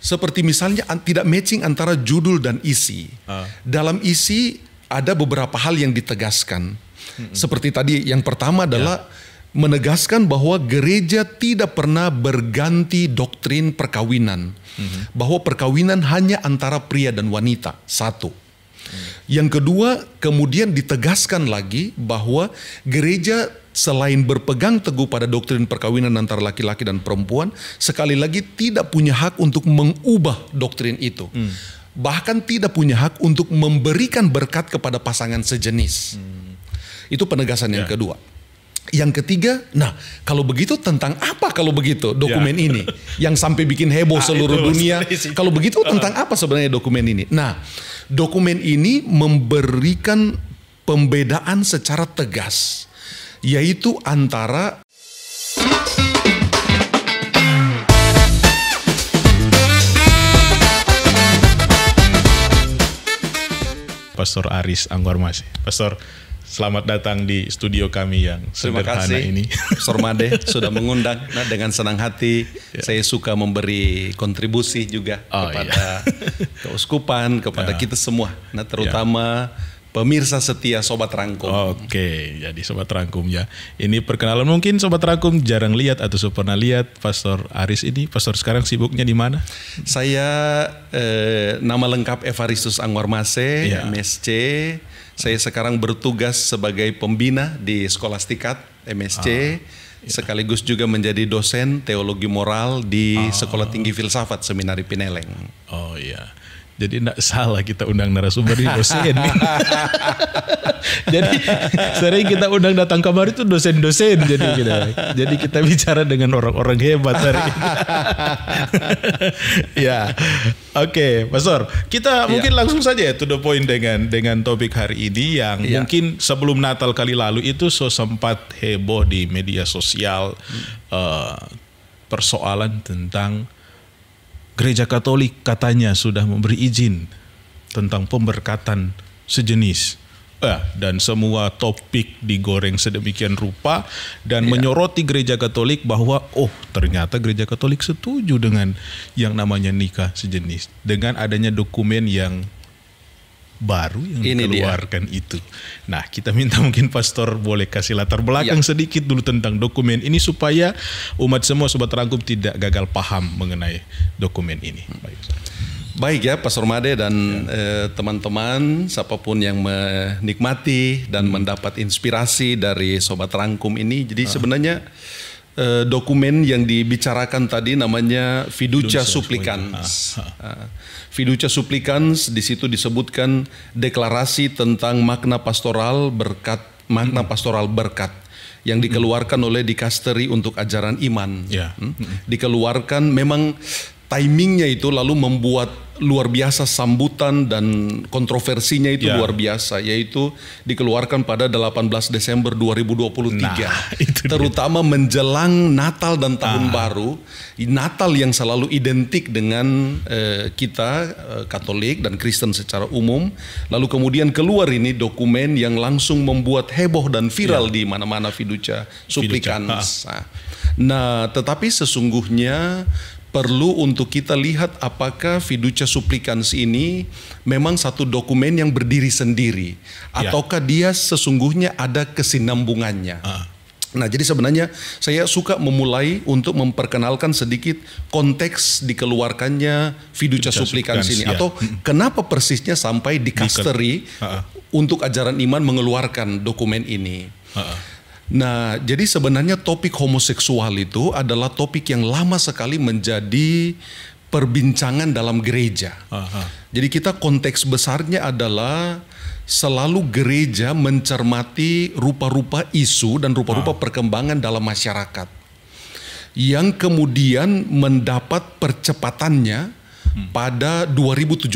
Seperti misalnya tidak matching antara judul dan isi. Uh. Dalam isi ada beberapa hal yang ditegaskan. Mm-hmm. Seperti tadi yang pertama adalah yeah. menegaskan bahwa gereja tidak pernah berganti doktrin perkawinan. Mm-hmm. Bahwa perkawinan hanya antara pria dan wanita. Satu. Mm. Yang kedua, kemudian ditegaskan lagi bahwa gereja selain berpegang teguh pada doktrin perkawinan antara laki-laki dan perempuan, sekali lagi tidak punya hak untuk mengubah doktrin itu. Hmm. Bahkan tidak punya hak untuk memberikan berkat kepada pasangan sejenis. Hmm. Itu penegasan yang ya. kedua. Yang ketiga, nah kalau begitu tentang apa kalau begitu dokumen yeah. ini yang sampai bikin heboh nah, seluruh dunia. Kalau begitu ah. tentang apa sebenarnya dokumen ini? Nah, dokumen ini memberikan pembedaan secara tegas yaitu antara Pastor Aris Anggor Mas. Pastor, selamat datang di studio kami yang sederhana Terima kasih, ini. Pastor Made sudah mengundang. Nah, dengan senang hati yeah. saya suka memberi kontribusi juga oh, kepada yeah. keuskupan, kepada yeah. kita semua. Nah, terutama yeah Pemirsa setia Sobat Rangkum. Oke, jadi Sobat Rangkum ya. Ini perkenalan mungkin Sobat Rangkum jarang lihat atau sudah pernah lihat Pastor Aris ini. Pastor sekarang sibuknya di mana? Saya eh, nama lengkap Evaristus Anwar Mase, ya. MSC. Saya sekarang bertugas sebagai pembina di Sekolah Stikat MSC. Ah iya. sekaligus juga menjadi dosen teologi moral di oh. Sekolah Tinggi Filsafat Seminari Pineleng. Oh iya. Jadi enggak salah kita undang narasumber di dosen. jadi sering kita undang datang kamar itu dosen-dosen jadi kita. Jadi kita bicara dengan orang-orang hebat hari ini. ya. Oke, okay, Kita ya. mungkin langsung saja ya to the point dengan dengan topik hari ini yang ya. mungkin sebelum Natal kali lalu itu so sempat heboh di media sosial hmm. uh, persoalan tentang gereja Katolik katanya sudah memberi izin tentang pemberkatan sejenis. Eh, dan semua topik digoreng sedemikian rupa dan ya. menyoroti gereja Katolik bahwa oh ternyata gereja Katolik setuju dengan yang namanya nikah sejenis dengan adanya dokumen yang baru yang Ini dikeluarkan dia. itu. Nah, kita minta mungkin pastor boleh kasih latar belakang ya. sedikit dulu tentang dokumen ini supaya umat semua sobat rangkum tidak gagal paham mengenai dokumen ini. Baik. Baik ya Pastor Made dan ya. Eh, teman-teman, ya. siapapun yang menikmati dan hmm. mendapat inspirasi dari sobat rangkum ini. Jadi ah. sebenarnya Eh, dokumen yang dibicarakan tadi namanya fiducia supplicans. Fiducia supplicans oh iya. ah. ah. ah. di situ disebutkan deklarasi tentang makna pastoral berkat makna pastoral berkat yang dikeluarkan oleh dikasteri untuk ajaran iman. Yeah. Hmm? Dikeluarkan memang timingnya itu lalu membuat luar biasa sambutan dan kontroversinya itu yeah. luar biasa yaitu dikeluarkan pada 18 Desember 2023 nah, itu terutama dia. menjelang Natal dan tahun ah. baru Natal yang selalu identik dengan eh, kita eh, Katolik dan Kristen secara umum lalu kemudian keluar ini dokumen yang langsung membuat heboh dan viral yeah. di mana-mana fiducia suplikans. Ah. nah tetapi sesungguhnya perlu untuk kita lihat apakah fiducia suplikans ini memang satu dokumen yang berdiri sendiri ya. ataukah dia sesungguhnya ada kesinambungannya. Uh. Nah, jadi sebenarnya saya suka memulai untuk memperkenalkan sedikit konteks dikeluarkannya fiducia, supplicans ini ya. atau kenapa persisnya sampai dikasteri di, uh -uh. untuk ajaran iman mengeluarkan dokumen ini. Uh -uh. Nah, jadi sebenarnya topik homoseksual itu adalah topik yang lama sekali menjadi perbincangan dalam gereja. Aha. Jadi kita konteks besarnya adalah selalu gereja mencermati rupa-rupa isu dan rupa-rupa ah. perkembangan dalam masyarakat yang kemudian mendapat percepatannya hmm. pada 2017.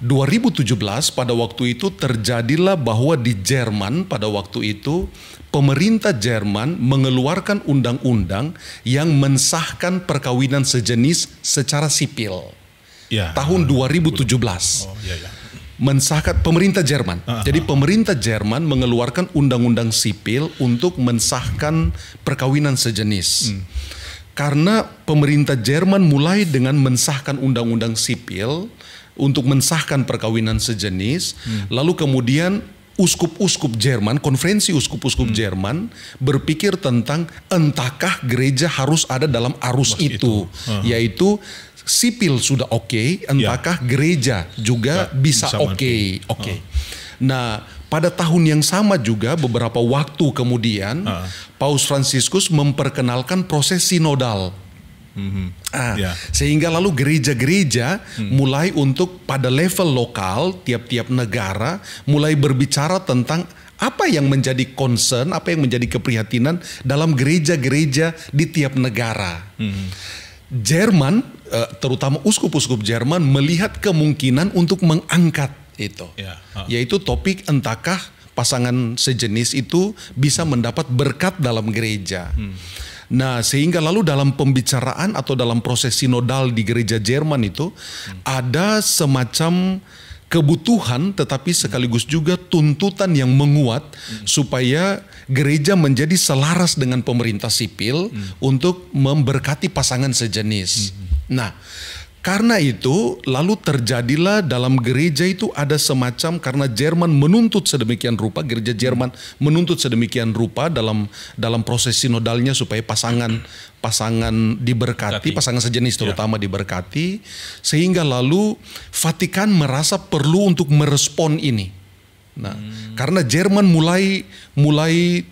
2017 pada waktu itu terjadilah bahwa di Jerman pada waktu itu pemerintah Jerman mengeluarkan undang-undang yang mensahkan perkawinan sejenis secara sipil. Ya, tahun 2017. Oh, ya, ya. Mensahkan pemerintah Jerman. Uh, ah, -huh. Ah, Jadi ah. pemerintah Jerman mengeluarkan undang-undang sipil untuk mensahkan perkawinan sejenis. Hmm. Karena pemerintah Jerman mulai dengan mensahkan undang-undang sipil, untuk mensahkan perkawinan sejenis, hmm. lalu kemudian uskup-uskup Jerman, konferensi uskup-uskup hmm. Jerman berpikir tentang entahkah gereja harus ada dalam arus Mas itu, itu. Uh -huh. yaitu sipil sudah oke, okay, entakah ya. gereja juga ya, bisa oke, oke. Okay. Okay. Uh -huh. Nah, pada tahun yang sama juga beberapa waktu kemudian uh Paus Fransiskus memperkenalkan proses sinodal. Mm-hmm. Ah, yeah. Sehingga lalu gereja-gereja mm mulai untuk pada level lokal tiap-tiap negara mulai berbicara tentang apa yang menjadi concern, apa yang menjadi keprihatinan dalam gereja-gereja di tiap negara. Mm-hmm. Jerman, eh, terutama uskup-uskup Jerman melihat kemungkinan untuk mengangkat itu, yeah. uh. yaitu topik entakah pasangan sejenis itu bisa mendapat berkat dalam gereja. Mm. Nah, sehingga lalu dalam pembicaraan atau dalam proses sinodal di gereja Jerman itu hmm. ada semacam kebutuhan tetapi sekaligus juga tuntutan yang menguat hmm. supaya gereja menjadi selaras dengan pemerintah sipil hmm. untuk memberkati pasangan sejenis. Hmm. Nah, karena itu, lalu terjadilah dalam gereja itu ada semacam karena Jerman menuntut sedemikian rupa, gereja Jerman menuntut sedemikian rupa dalam dalam proses sinodalnya supaya pasangan pasangan diberkati, pasangan sejenis ya. terutama diberkati, sehingga lalu Vatikan merasa perlu untuk merespon ini. Nah, hmm. karena Jerman mulai mulai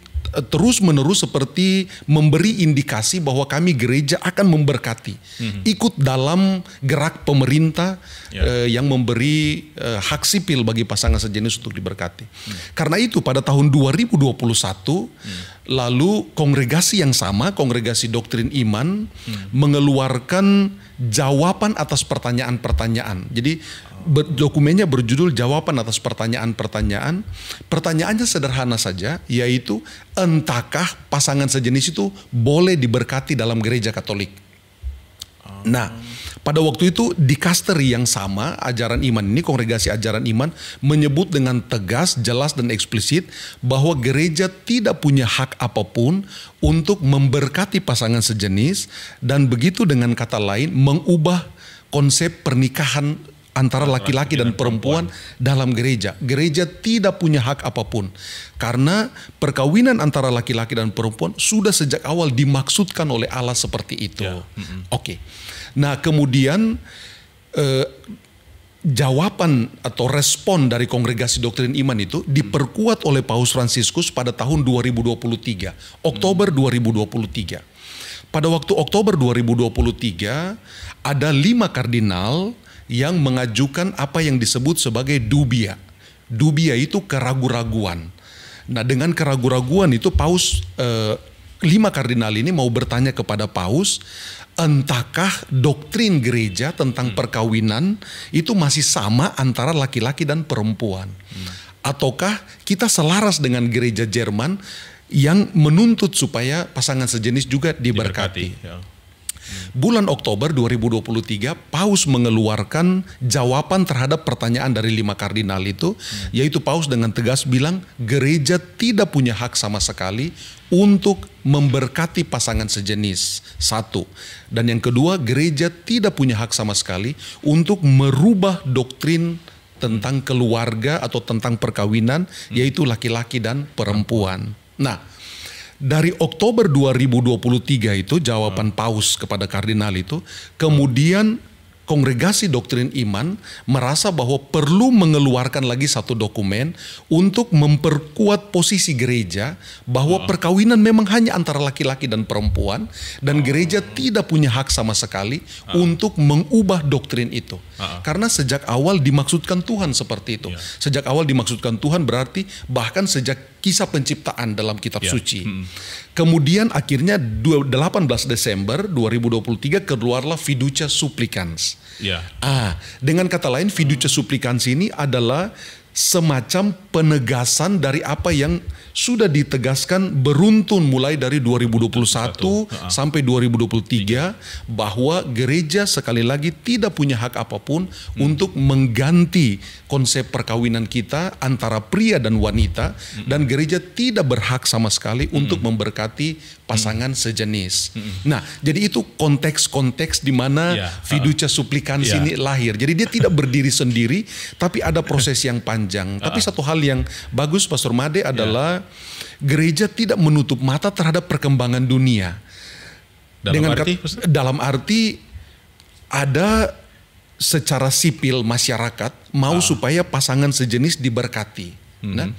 terus-menerus seperti memberi indikasi bahwa kami gereja akan memberkati. hmm Ikut dalam gerak pemerintah yeah. eh, yang memberi eh, hak sipil bagi pasangan sejenis untuk diberkati. Mm. Karena itu pada tahun 2021 mm. lalu kongregasi yang sama, kongregasi doktrin iman mm. mengeluarkan jawaban atas pertanyaan-pertanyaan. Jadi ber, dokumennya berjudul jawaban atas pertanyaan-pertanyaan. Pertanyaannya sederhana saja, yaitu entahkah pasangan sejenis itu boleh diberkati dalam gereja Katolik. Nah, pada waktu itu di kasteri yang sama, ajaran iman ini, kongregasi ajaran iman, menyebut dengan tegas, jelas, dan eksplisit bahwa gereja tidak punya hak apapun untuk memberkati pasangan sejenis dan begitu dengan kata lain mengubah konsep pernikahan antara laki-laki dan, perempuan, dalam gereja. Gereja tidak punya hak apapun karena perkawinan antara laki-laki dan perempuan sudah sejak awal dimaksudkan oleh Allah seperti itu. Ya. Mm-hmm. Oke. Okay. Nah, kemudian eh, jawaban atau respon dari kongregasi doktrin iman itu hmm. diperkuat oleh Paus Fransiskus pada tahun 2023, Oktober 2023. Pada waktu Oktober 2023 ada lima kardinal yang mengajukan apa yang disebut sebagai dubia. Dubia itu keraguan-raguan. Nah dengan keraguan-raguan itu Paus eh, lima kardinal ini mau bertanya kepada Paus, entahkah doktrin gereja tentang hmm. perkawinan itu masih sama antara laki-laki dan perempuan, hmm. ataukah kita selaras dengan gereja Jerman yang menuntut supaya pasangan sejenis juga diberkati. diberkati ya. Bulan Oktober 2023, Paus mengeluarkan jawaban terhadap pertanyaan dari lima kardinal itu, hmm. yaitu Paus dengan tegas bilang gereja tidak punya hak sama sekali untuk memberkati pasangan sejenis. Satu. Dan yang kedua, gereja tidak punya hak sama sekali untuk merubah doktrin tentang keluarga atau tentang perkawinan, yaitu laki-laki dan perempuan. Nah, dari Oktober 2023 itu jawaban hmm. Paus kepada kardinal itu kemudian hmm kongregasi doktrin iman merasa bahwa perlu mengeluarkan lagi satu dokumen untuk memperkuat posisi gereja bahwa hmm. perkawinan memang hanya antara laki-laki dan perempuan dan hmm. gereja tidak punya hak sama sekali hmm. untuk mengubah doktrin itu. Karena sejak awal dimaksudkan Tuhan seperti itu. Ya. Sejak awal dimaksudkan Tuhan berarti bahkan sejak kisah penciptaan dalam kitab ya. suci. Kemudian akhirnya 18 Desember 2023 keluarlah fiducia supplicans. Ya. Ah, dengan kata lain fiducia supplicans ini adalah semacam penegasan dari apa yang sudah ditegaskan beruntun mulai dari 2021 1. sampai 2023 bahwa gereja sekali lagi tidak punya hak apapun hmm. untuk mengganti konsep perkawinan kita antara pria dan wanita hmm. dan gereja tidak berhak sama sekali hmm. untuk memberkati hmm. pasangan hmm. sejenis. Hmm. Nah, jadi itu konteks-konteks di mana yeah. Ya, fiducia suplikans yeah. ini lahir. Jadi dia tidak berdiri sendiri tapi ada proses yang panjang. Tapi satu hal yang bagus Pastor Made adalah gereja tidak menutup mata terhadap perkembangan dunia. Dalam Dengan arti? dalam arti ada secara sipil masyarakat mau ah. supaya pasangan sejenis diberkati. Mm -hmm. Nah, mhm.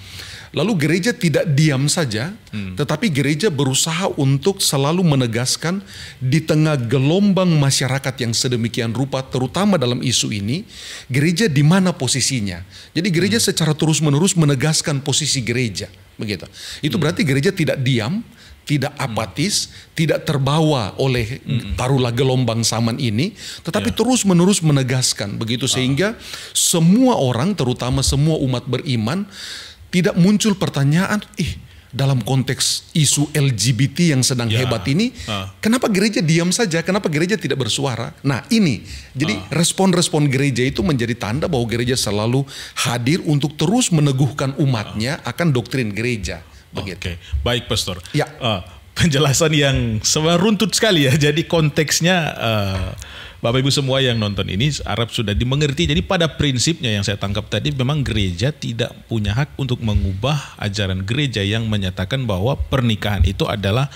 Lalu gereja tidak diam saja, hmm. tetapi gereja berusaha untuk selalu menegaskan di tengah gelombang masyarakat yang sedemikian rupa, terutama dalam isu ini, gereja di mana posisinya. Jadi gereja hmm. secara terus-menerus menegaskan posisi gereja, begitu. Itu hmm. berarti gereja tidak diam, tidak hmm. apatis, hmm. tidak terbawa oleh hmm. gelombang zaman ini, tetapi yeah. terus-menerus menegaskan begitu ah. sehingga uh. semua orang terutama semua umat beriman tidak muncul pertanyaan, ih dalam konteks isu LGBT yang sedang ya. hebat ini, uh. kenapa gereja diam saja? Kenapa gereja tidak bersuara? Nah ini, jadi respon-respon uh. gereja itu menjadi tanda bahwa gereja selalu hadir untuk terus meneguhkan umatnya uh. akan doktrin gereja. Oke, okay. baik pastor. Ya. Uh, penjelasan yang semeruntut sekali ya. Jadi konteksnya. Uh, Bapak Ibu semua yang nonton ini Arab sudah dimengerti. Jadi pada prinsipnya yang saya tangkap tadi memang gereja tidak punya hak untuk mengubah ajaran gereja yang menyatakan bahwa pernikahan itu adalah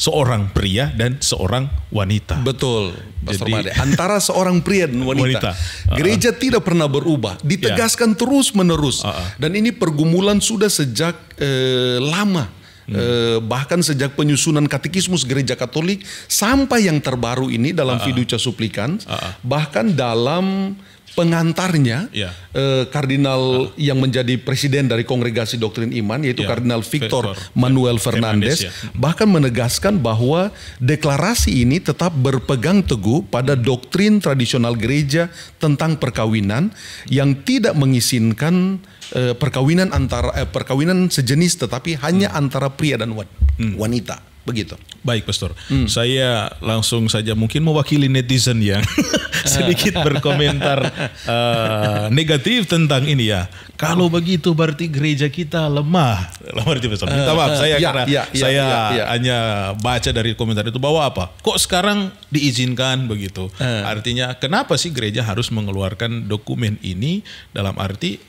seorang pria dan seorang wanita. Betul, Pastor Jadi, Antara seorang pria dan wanita. wanita. Uh-uh. Gereja tidak pernah berubah, ya. ditegaskan yeah. terus-menerus. Uh-uh. Dan ini pergumulan sudah sejak uh, lama Hmm. Eh, bahkan sejak penyusunan katekismus gereja Katolik sampai yang terbaru ini dalam uh ah, -uh. Ah. Fiducia Supplicans, uh ah, -uh. bahkan dalam pengantarnya yeah. eh, kardinal uh. yang menjadi presiden dari kongregasi doktrin iman yaitu yeah. kardinal Victor, Victor Manuel Fernandez ya. bahkan menegaskan bahwa deklarasi ini tetap berpegang teguh pada doktrin tradisional gereja tentang perkawinan yang tidak mengizinkan eh, perkawinan antara eh, perkawinan sejenis tetapi hanya hmm. antara pria dan wan, hmm. wanita begitu. Baik, Pastor. Hmm. Saya langsung saja mungkin mewakili netizen yang sedikit berkomentar uh, negatif tentang ini ya. Kalau begitu berarti gereja kita lemah. Lemah berarti Pastor. Minta maaf eh, saya ya, karena ya, ya, saya ya, ya. hanya baca dari komentar itu bahwa apa? Kok sekarang diizinkan begitu? Uh. Artinya kenapa sih gereja harus mengeluarkan dokumen ini dalam arti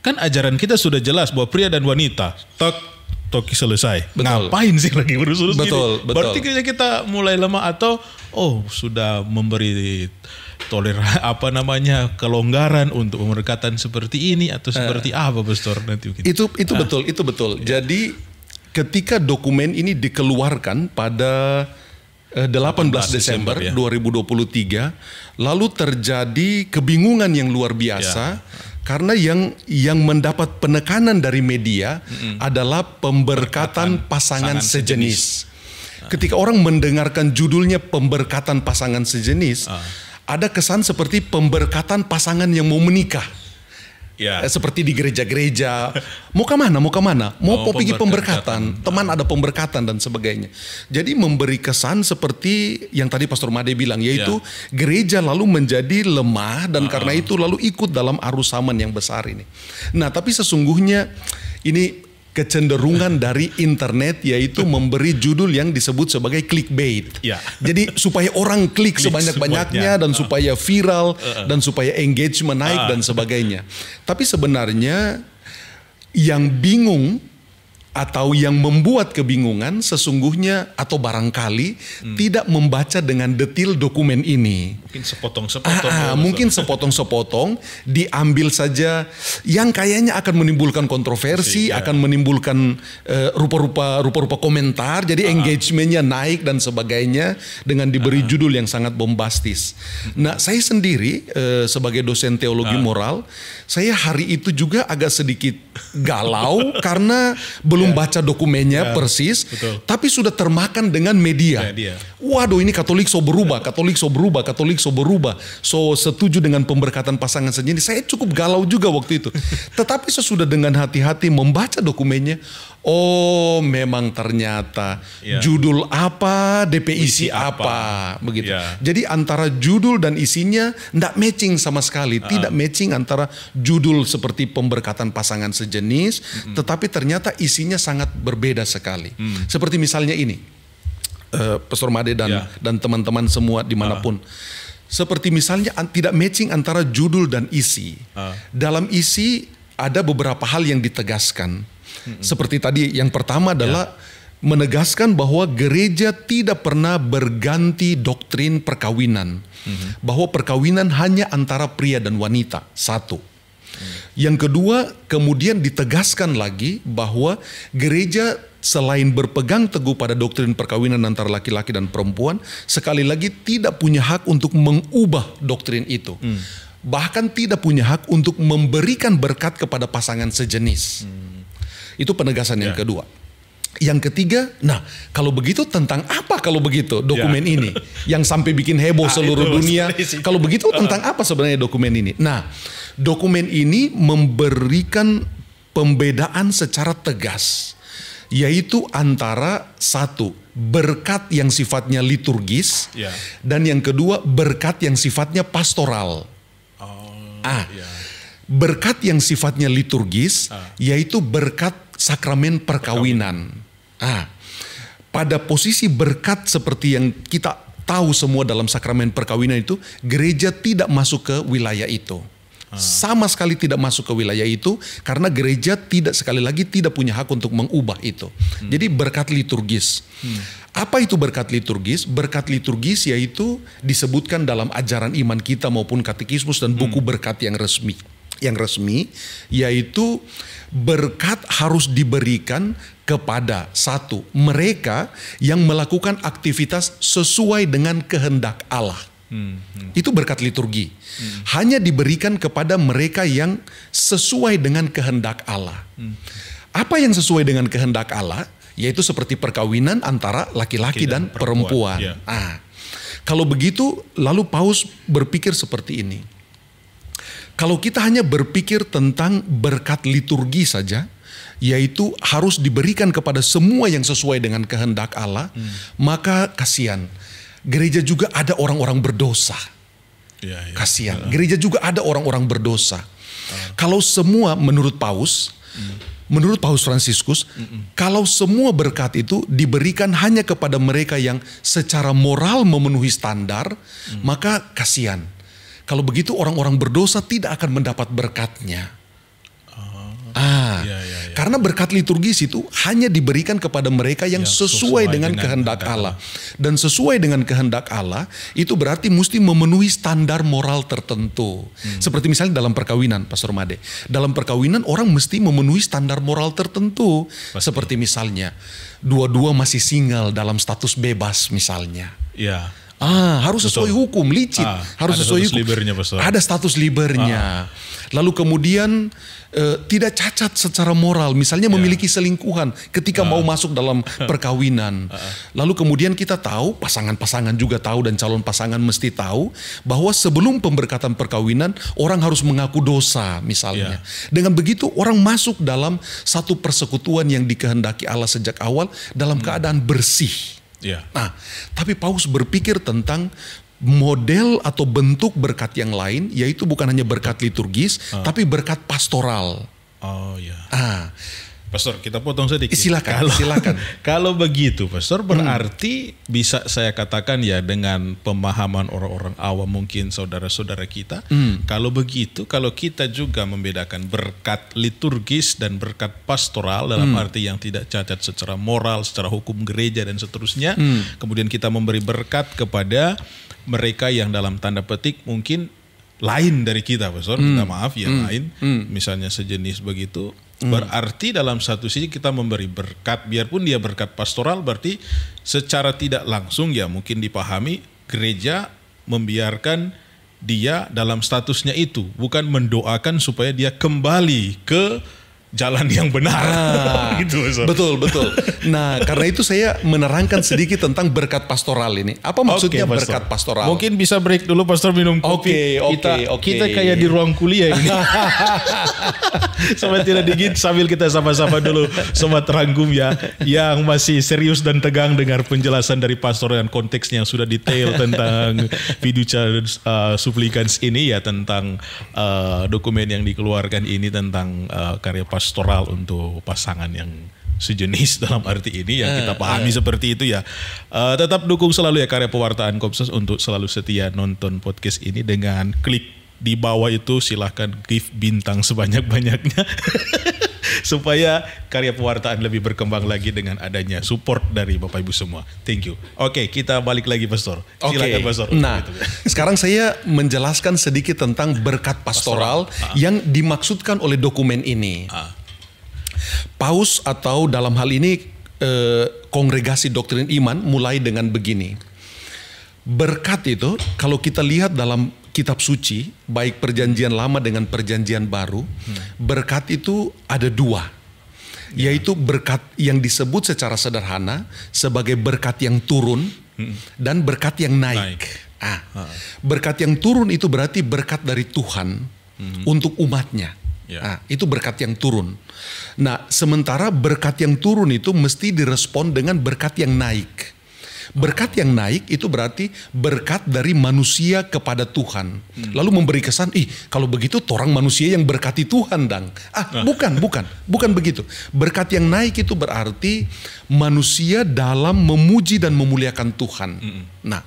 Kan ajaran kita sudah jelas bahwa pria dan wanita. Tok, toki selesai. Betul. Ngapain sih lagi urus-urus betul, Betul. Berarti kita, kita mulai lemah atau oh sudah memberi toleran apa namanya kelonggaran untuk pemberkatan seperti ini atau seperti uh, apa Pastor nanti mungkin. Itu itu nah. betul, itu betul. ya. Jadi ketika dokumen ini dikeluarkan pada 18 eh, Desember, ya. dua ya. 2023 lalu terjadi kebingungan yang luar biasa. Ya karena yang yang mendapat penekanan dari media mm-hmm. adalah pemberkatan pasangan, pasangan sejenis. sejenis. Ketika orang mendengarkan judulnya pemberkatan pasangan sejenis, uh. ada kesan seperti pemberkatan pasangan yang mau menikah. Ya. Eh, seperti di gereja-gereja. Mau ke mana? Mau ke mana? Mau, mau pergi pemberkatan. Teman ada pemberkatan dan sebagainya. Jadi memberi kesan seperti yang tadi Pastor Made bilang yaitu ya. gereja lalu menjadi lemah dan uh karena ah. itu lalu ikut dalam arus saman yang besar ini. Nah, tapi sesungguhnya ini kecenderungan dari internet yaitu memberi judul yang disebut sebagai clickbait. Ya. Jadi supaya orang klik, klik sebanyak-banyaknya dan uh. supaya viral uh dan supaya engagement naik uh. dan sebagainya. Tapi sebenarnya yang bingung atau yang membuat kebingungan sesungguhnya atau barangkali hmm. tidak membaca dengan detail dokumen ini. Mungkin sepotong-sepotong. Ah, ah, ya, mungkin sepotong-sepotong diambil saja yang kayaknya akan menimbulkan kontroversi, iya. akan menimbulkan eh, rupa-rupa uh, rupa-rupa komentar, jadi ah. engagementnya naik dan sebagainya dengan diberi ah. judul yang sangat bombastis. Nah, saya sendiri uh, sebagai dosen teologi ah. moral, saya hari itu juga agak sedikit galau karena belum iya. baca dokumennya iya, persis, betul. tapi sudah termakan dengan media. media. Waduh ini Katolik so berubah, iya. Katolik so berubah, Katolik so berubah. So setuju dengan pemberkatan pasangan sejenis. Saya cukup galau juga waktu itu. Tetapi sesudah dengan hati-hati membaca dokumennya, Oh, memang ternyata yeah. judul apa, DP isi apa, apa begitu. Yeah. Jadi antara judul dan isinya tidak matching sama sekali, uh tidak matching antara judul seperti pemberkatan pasangan sejenis, mm -hmm. tetapi ternyata isinya sangat berbeda sekali. Mm. Seperti misalnya ini, uh, eh, Pastor Made dan yeah. dan teman-teman semua dimanapun. Uh Seperti misalnya tidak matching antara judul dan isi. Uh. Dalam isi ada beberapa hal yang ditegaskan seperti tadi yang pertama adalah ya. menegaskan bahwa gereja tidak pernah berganti doktrin perkawinan. Mm-hmm. Bahwa perkawinan hanya antara pria dan wanita. Satu. Mm. Yang kedua, kemudian ditegaskan lagi bahwa gereja selain berpegang teguh pada doktrin perkawinan antara laki-laki dan perempuan, sekali lagi tidak punya hak untuk mengubah doktrin itu. Hmm. Bahkan tidak punya hak untuk memberikan berkat kepada pasangan sejenis. Hmm. Itu penegasan yang yeah. kedua. Yang ketiga, nah kalau begitu tentang apa kalau begitu dokumen yeah. ini yang sampai bikin heboh nah, seluruh dunia. dunia. Kalau begitu ah. tentang apa sebenarnya dokumen ini? Nah, dokumen ini memberikan pembedaan secara tegas yaitu antara satu berkat yang sifatnya liturgis ya. dan yang kedua berkat yang sifatnya pastoral. Oh, ah. Ya. Berkat yang sifatnya liturgis ah. yaitu berkat sakramen perkawinan. Ah, pada posisi berkat seperti yang kita tahu semua dalam sakramen perkawinan itu, gereja tidak masuk ke wilayah itu. Ah. Sama sekali tidak masuk ke wilayah itu karena gereja tidak sekali lagi tidak punya hak untuk mengubah itu. Hmm. Jadi berkat liturgis. Hmm. Apa itu berkat liturgis? Berkat liturgis yaitu disebutkan dalam ajaran iman kita maupun katekismus dan hmm. buku hmm. berkat yang resmi yang resmi yaitu berkat harus diberikan kepada satu mereka yang melakukan aktivitas sesuai dengan kehendak Allah. Hmm, hmm. Itu berkat liturgi. Hmm. Hanya diberikan kepada mereka yang sesuai dengan kehendak Allah. Hmm. Apa yang sesuai dengan kehendak Allah? Yaitu seperti perkawinan antara laki-laki dan, dan perempuan. perempuan. Ya. Ah. Kalau begitu, lalu Paus berpikir seperti ini kalau kita hanya berpikir tentang berkat liturgi saja, yaitu harus diberikan kepada semua yang sesuai dengan kehendak Allah, hmm. maka kasihan. Gereja juga ada orang-orang berdosa. Ya, ya, kasihan. Ya. Gereja juga ada orang-orang berdosa. Uh. Kalau semua menurut Paus, hmm. menurut Paus Fransiskus, hmm. kalau semua berkat itu diberikan hanya kepada mereka yang secara moral memenuhi standar, hmm. maka kasihan kalau begitu orang-orang berdosa tidak akan mendapat berkatnya. Uh, ah, iya, iya, iya. karena berkat liturgis itu hanya diberikan kepada mereka yang yang sesuai, sesuai dengan, dengan kehendak Allah. Dan sesuai dengan kehendak Allah itu berarti mesti memenuhi standar moral tertentu. Hmm. Seperti misalnya dalam perkawinan, Pastor Made. Dalam perkawinan orang mesti memenuhi standar moral tertentu. Pasti. Seperti misalnya dua-dua masih single dalam status bebas misalnya. Ya Ah, harus sesuai Betul. hukum, licin. Ah, harus sesuai status hukum. Libernya, Ada status libernya. Ah. Lalu kemudian eh, tidak cacat secara moral, misalnya yeah. memiliki selingkuhan ketika ah. mau masuk dalam perkawinan. Ah, ah. Lalu kemudian kita tahu, pasangan-pasangan juga tahu dan calon pasangan mesti tahu bahwa sebelum pemberkatan perkawinan orang harus mengaku dosa misalnya. Yeah. Dengan begitu orang masuk dalam satu persekutuan yang dikehendaki Allah sejak awal dalam hmm. keadaan bersih. Ya. Nah, tapi paus berpikir tentang model atau bentuk berkat yang lain, yaitu bukan hanya berkat liturgis, uh. tapi berkat pastoral. Oh ya. Ah, Pastor, kita potong sedikit. Silakan. Kalau, silakan. kalau begitu, Pastor, hmm. berarti hmm. bisa saya katakan ya dengan pemahaman orang-orang awam mungkin saudara-saudara kita. Hmm. Kalau begitu, kalau kita juga membedakan berkat liturgis dan berkat pastoral dalam hmm. arti yang tidak cacat secara moral, secara hukum gereja dan seterusnya. Hmm. Kemudian kita memberi berkat kepada mereka yang dalam tanda petik mungkin lain dari kita, Pastor. Hmm. Minta maaf ya hmm. lain. Hmm. Misalnya sejenis begitu. Hmm. Berarti dalam satu sisi kita memberi berkat, biarpun dia berkat pastoral, berarti secara tidak langsung ya mungkin dipahami gereja membiarkan dia dalam statusnya itu, bukan mendoakan supaya dia kembali ke jalan yang benar. Nah, gitu, so. Betul, betul. Nah, karena itu saya menerangkan sedikit tentang berkat pastoral ini. Apa maksudnya okay, berkat pastoral? Mungkin bisa break dulu pastor minum kopi. Oke, okay, oke, okay, Kita, okay. kita kayak di ruang kuliah ini. Sampai tidak digit sambil kita sama-sama dulu sobat Ranggum ya yang masih serius dan tegang dengar penjelasan dari pastor dan konteksnya yang sudah detail tentang video uh, suplikans ini ya tentang uh, dokumen yang dikeluarkan ini tentang uh, karya pastor pastoral untuk pasangan yang sejenis dalam arti ini ya kita eh, pahami uh, uh. seperti itu ya. Uh, tetap dukung selalu ya karya pewartaan Kopsus untuk selalu setia nonton podcast ini dengan klik di bawah itu silahkan give bintang sebanyak-banyaknya. supaya karya pewartaan lebih berkembang lagi dengan adanya support dari Bapak Ibu semua. Thank you. Oke, okay, kita balik lagi Pastor. Silakan okay. Pastor. Nah, gitu. sekarang saya menjelaskan sedikit tentang berkat pastoral, pastoral. Ah. yang dimaksudkan oleh dokumen ini. Ah. Paus atau dalam hal ini eh, kongregasi doktrin iman mulai dengan begini. Berkat itu kalau kita lihat dalam kitab suci, baik perjanjian lama dengan perjanjian baru, hmm. berkat itu ada dua. Ya. Yaitu berkat yang disebut secara sederhana sebagai berkat yang turun hmm. dan berkat yang naik. naik. Ah, Ah. berkat yang turun itu berarti berkat dari Tuhan hmm. untuk umatnya. Ya. Ah, itu berkat yang turun. Nah, sementara berkat yang turun itu mesti direspon dengan berkat yang naik. Berkat yang naik itu berarti berkat dari manusia kepada Tuhan. Hmm. Lalu memberi kesan, ih kalau begitu orang manusia yang berkati Tuhan dang. Ah, nah. bukan, bukan, bukan begitu. Berkat yang naik itu berarti manusia dalam memuji dan memuliakan Tuhan. Mm-hmm. Nah,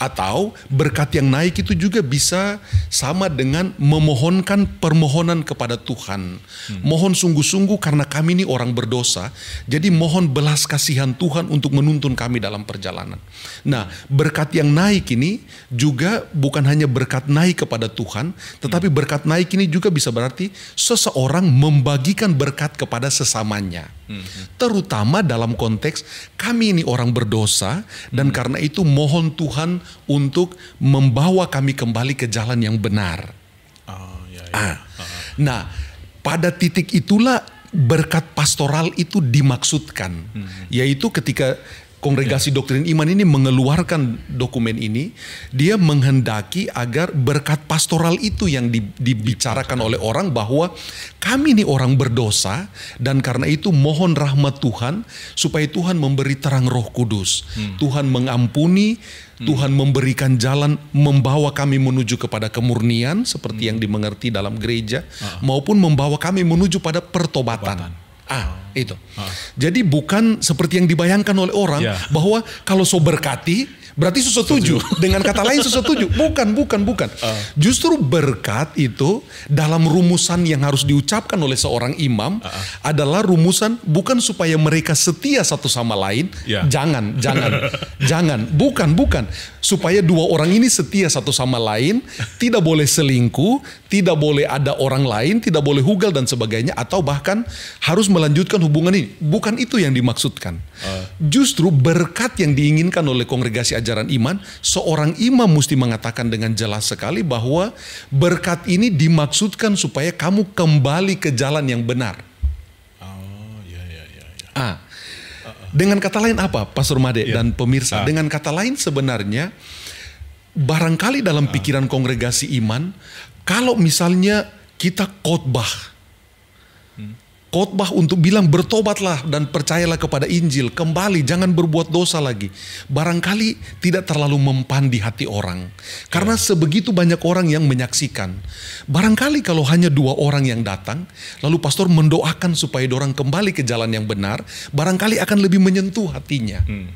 atau berkat yang naik itu juga bisa sama dengan memohonkan permohonan kepada Tuhan. mm Mohon sungguh-sungguh karena kami ini orang berdosa, jadi mohon belas kasihan Tuhan untuk menuntun kami dalam perjalanan. Nah, berkat yang naik ini juga bukan hanya berkat naik kepada Tuhan, tetapi mm. berkat naik ini juga bisa berarti seseorang membagikan berkat kepada sesamanya. Mm-hmm. Terutama dalam konteks kami ini orang berdosa dan hmm. karena itu mohon Tuhan untuk membawa kami kembali ke jalan yang benar. Oh, ya, ya. Ah. Ah, ah. Nah, pada titik itulah berkat pastoral itu dimaksudkan, hmm. yaitu ketika Kongregasi Doktrin Iman ini mengeluarkan dokumen ini, dia menghendaki agar berkat pastoral itu yang dibicarakan oleh orang bahwa kami ini orang berdosa dan karena itu mohon rahmat Tuhan supaya Tuhan memberi terang Roh Kudus. Hmm. Tuhan mengampuni, hmm. Tuhan memberikan jalan membawa kami menuju kepada kemurnian seperti hmm. yang dimengerti dalam gereja -huh. Ah. maupun membawa kami menuju pada pertobatan. pertobatan. Ah, oh. itu. Ah. Jadi bukan seperti yang dibayangkan oleh orang yeah. bahwa kalau so berkati Berarti setuju. Dengan kata lain setuju. Bukan, bukan, bukan. Uh. Justru berkat itu dalam rumusan yang harus diucapkan oleh seorang imam -uh. adalah rumusan bukan supaya mereka setia satu sama lain. Yeah. Jangan, jangan, jangan. Bukan, bukan. Supaya dua orang ini setia satu sama lain, tidak boleh selingkuh, tidak boleh ada orang lain, tidak boleh hugal dan sebagainya, atau bahkan harus melanjutkan hubungan ini. Bukan itu yang dimaksudkan. Uh. Justru berkat yang diinginkan oleh kongregasi ajaran iman, seorang imam mesti mengatakan dengan jelas sekali bahwa berkat ini dimaksudkan supaya kamu kembali ke jalan yang benar. Oh, ya, ya, ya, ya. Ah. Dengan kata lain apa, Pastor Made yeah. dan pemirsa? Uh. Dengan kata lain sebenarnya, barangkali dalam ah. pikiran kongregasi iman, kalau misalnya kita khotbah, khotbah untuk bilang bertobatlah dan percayalah kepada Injil, kembali jangan berbuat dosa lagi. Barangkali tidak terlalu mempan di hati orang. Karena ya. sebegitu banyak orang yang menyaksikan. Barangkali kalau hanya dua orang yang datang, lalu pastor mendoakan supaya orang kembali ke jalan yang benar, barangkali akan lebih menyentuh hatinya. Hmm.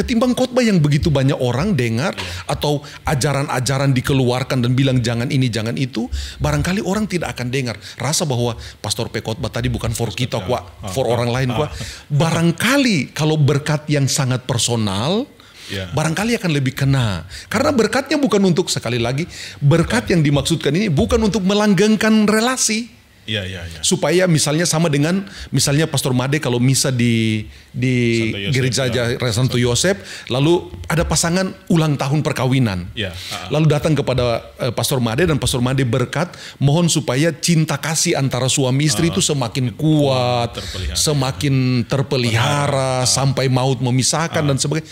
Ketimbang khotbah yang begitu banyak orang dengar yeah. atau ajaran-ajaran dikeluarkan dan bilang jangan ini jangan itu, barangkali orang tidak akan dengar. Rasa bahwa pastor P khotbah tadi bukan for kita iya. kuat, for ah, orang ah, lain kuat. Ah. Barangkali kalau berkat yang sangat personal, yeah. barangkali akan lebih kena. Karena berkatnya bukan untuk sekali lagi, berkat yang dimaksudkan ini bukan untuk melanggengkan relasi. Ya, ya, ya. Supaya misalnya sama dengan misalnya Pastor Made kalau misa di di Yosef, gereja ya. Santo Yosef lalu ada pasangan ulang tahun perkawinan. Ya, Uh, lalu datang kepada eh, Pastor Made dan Pastor Made berkat mohon supaya cinta kasih antara suami istri uh, itu semakin kuat, terpelihara. semakin terpelihara uh, sampai maut memisahkan uh, dan sebagainya.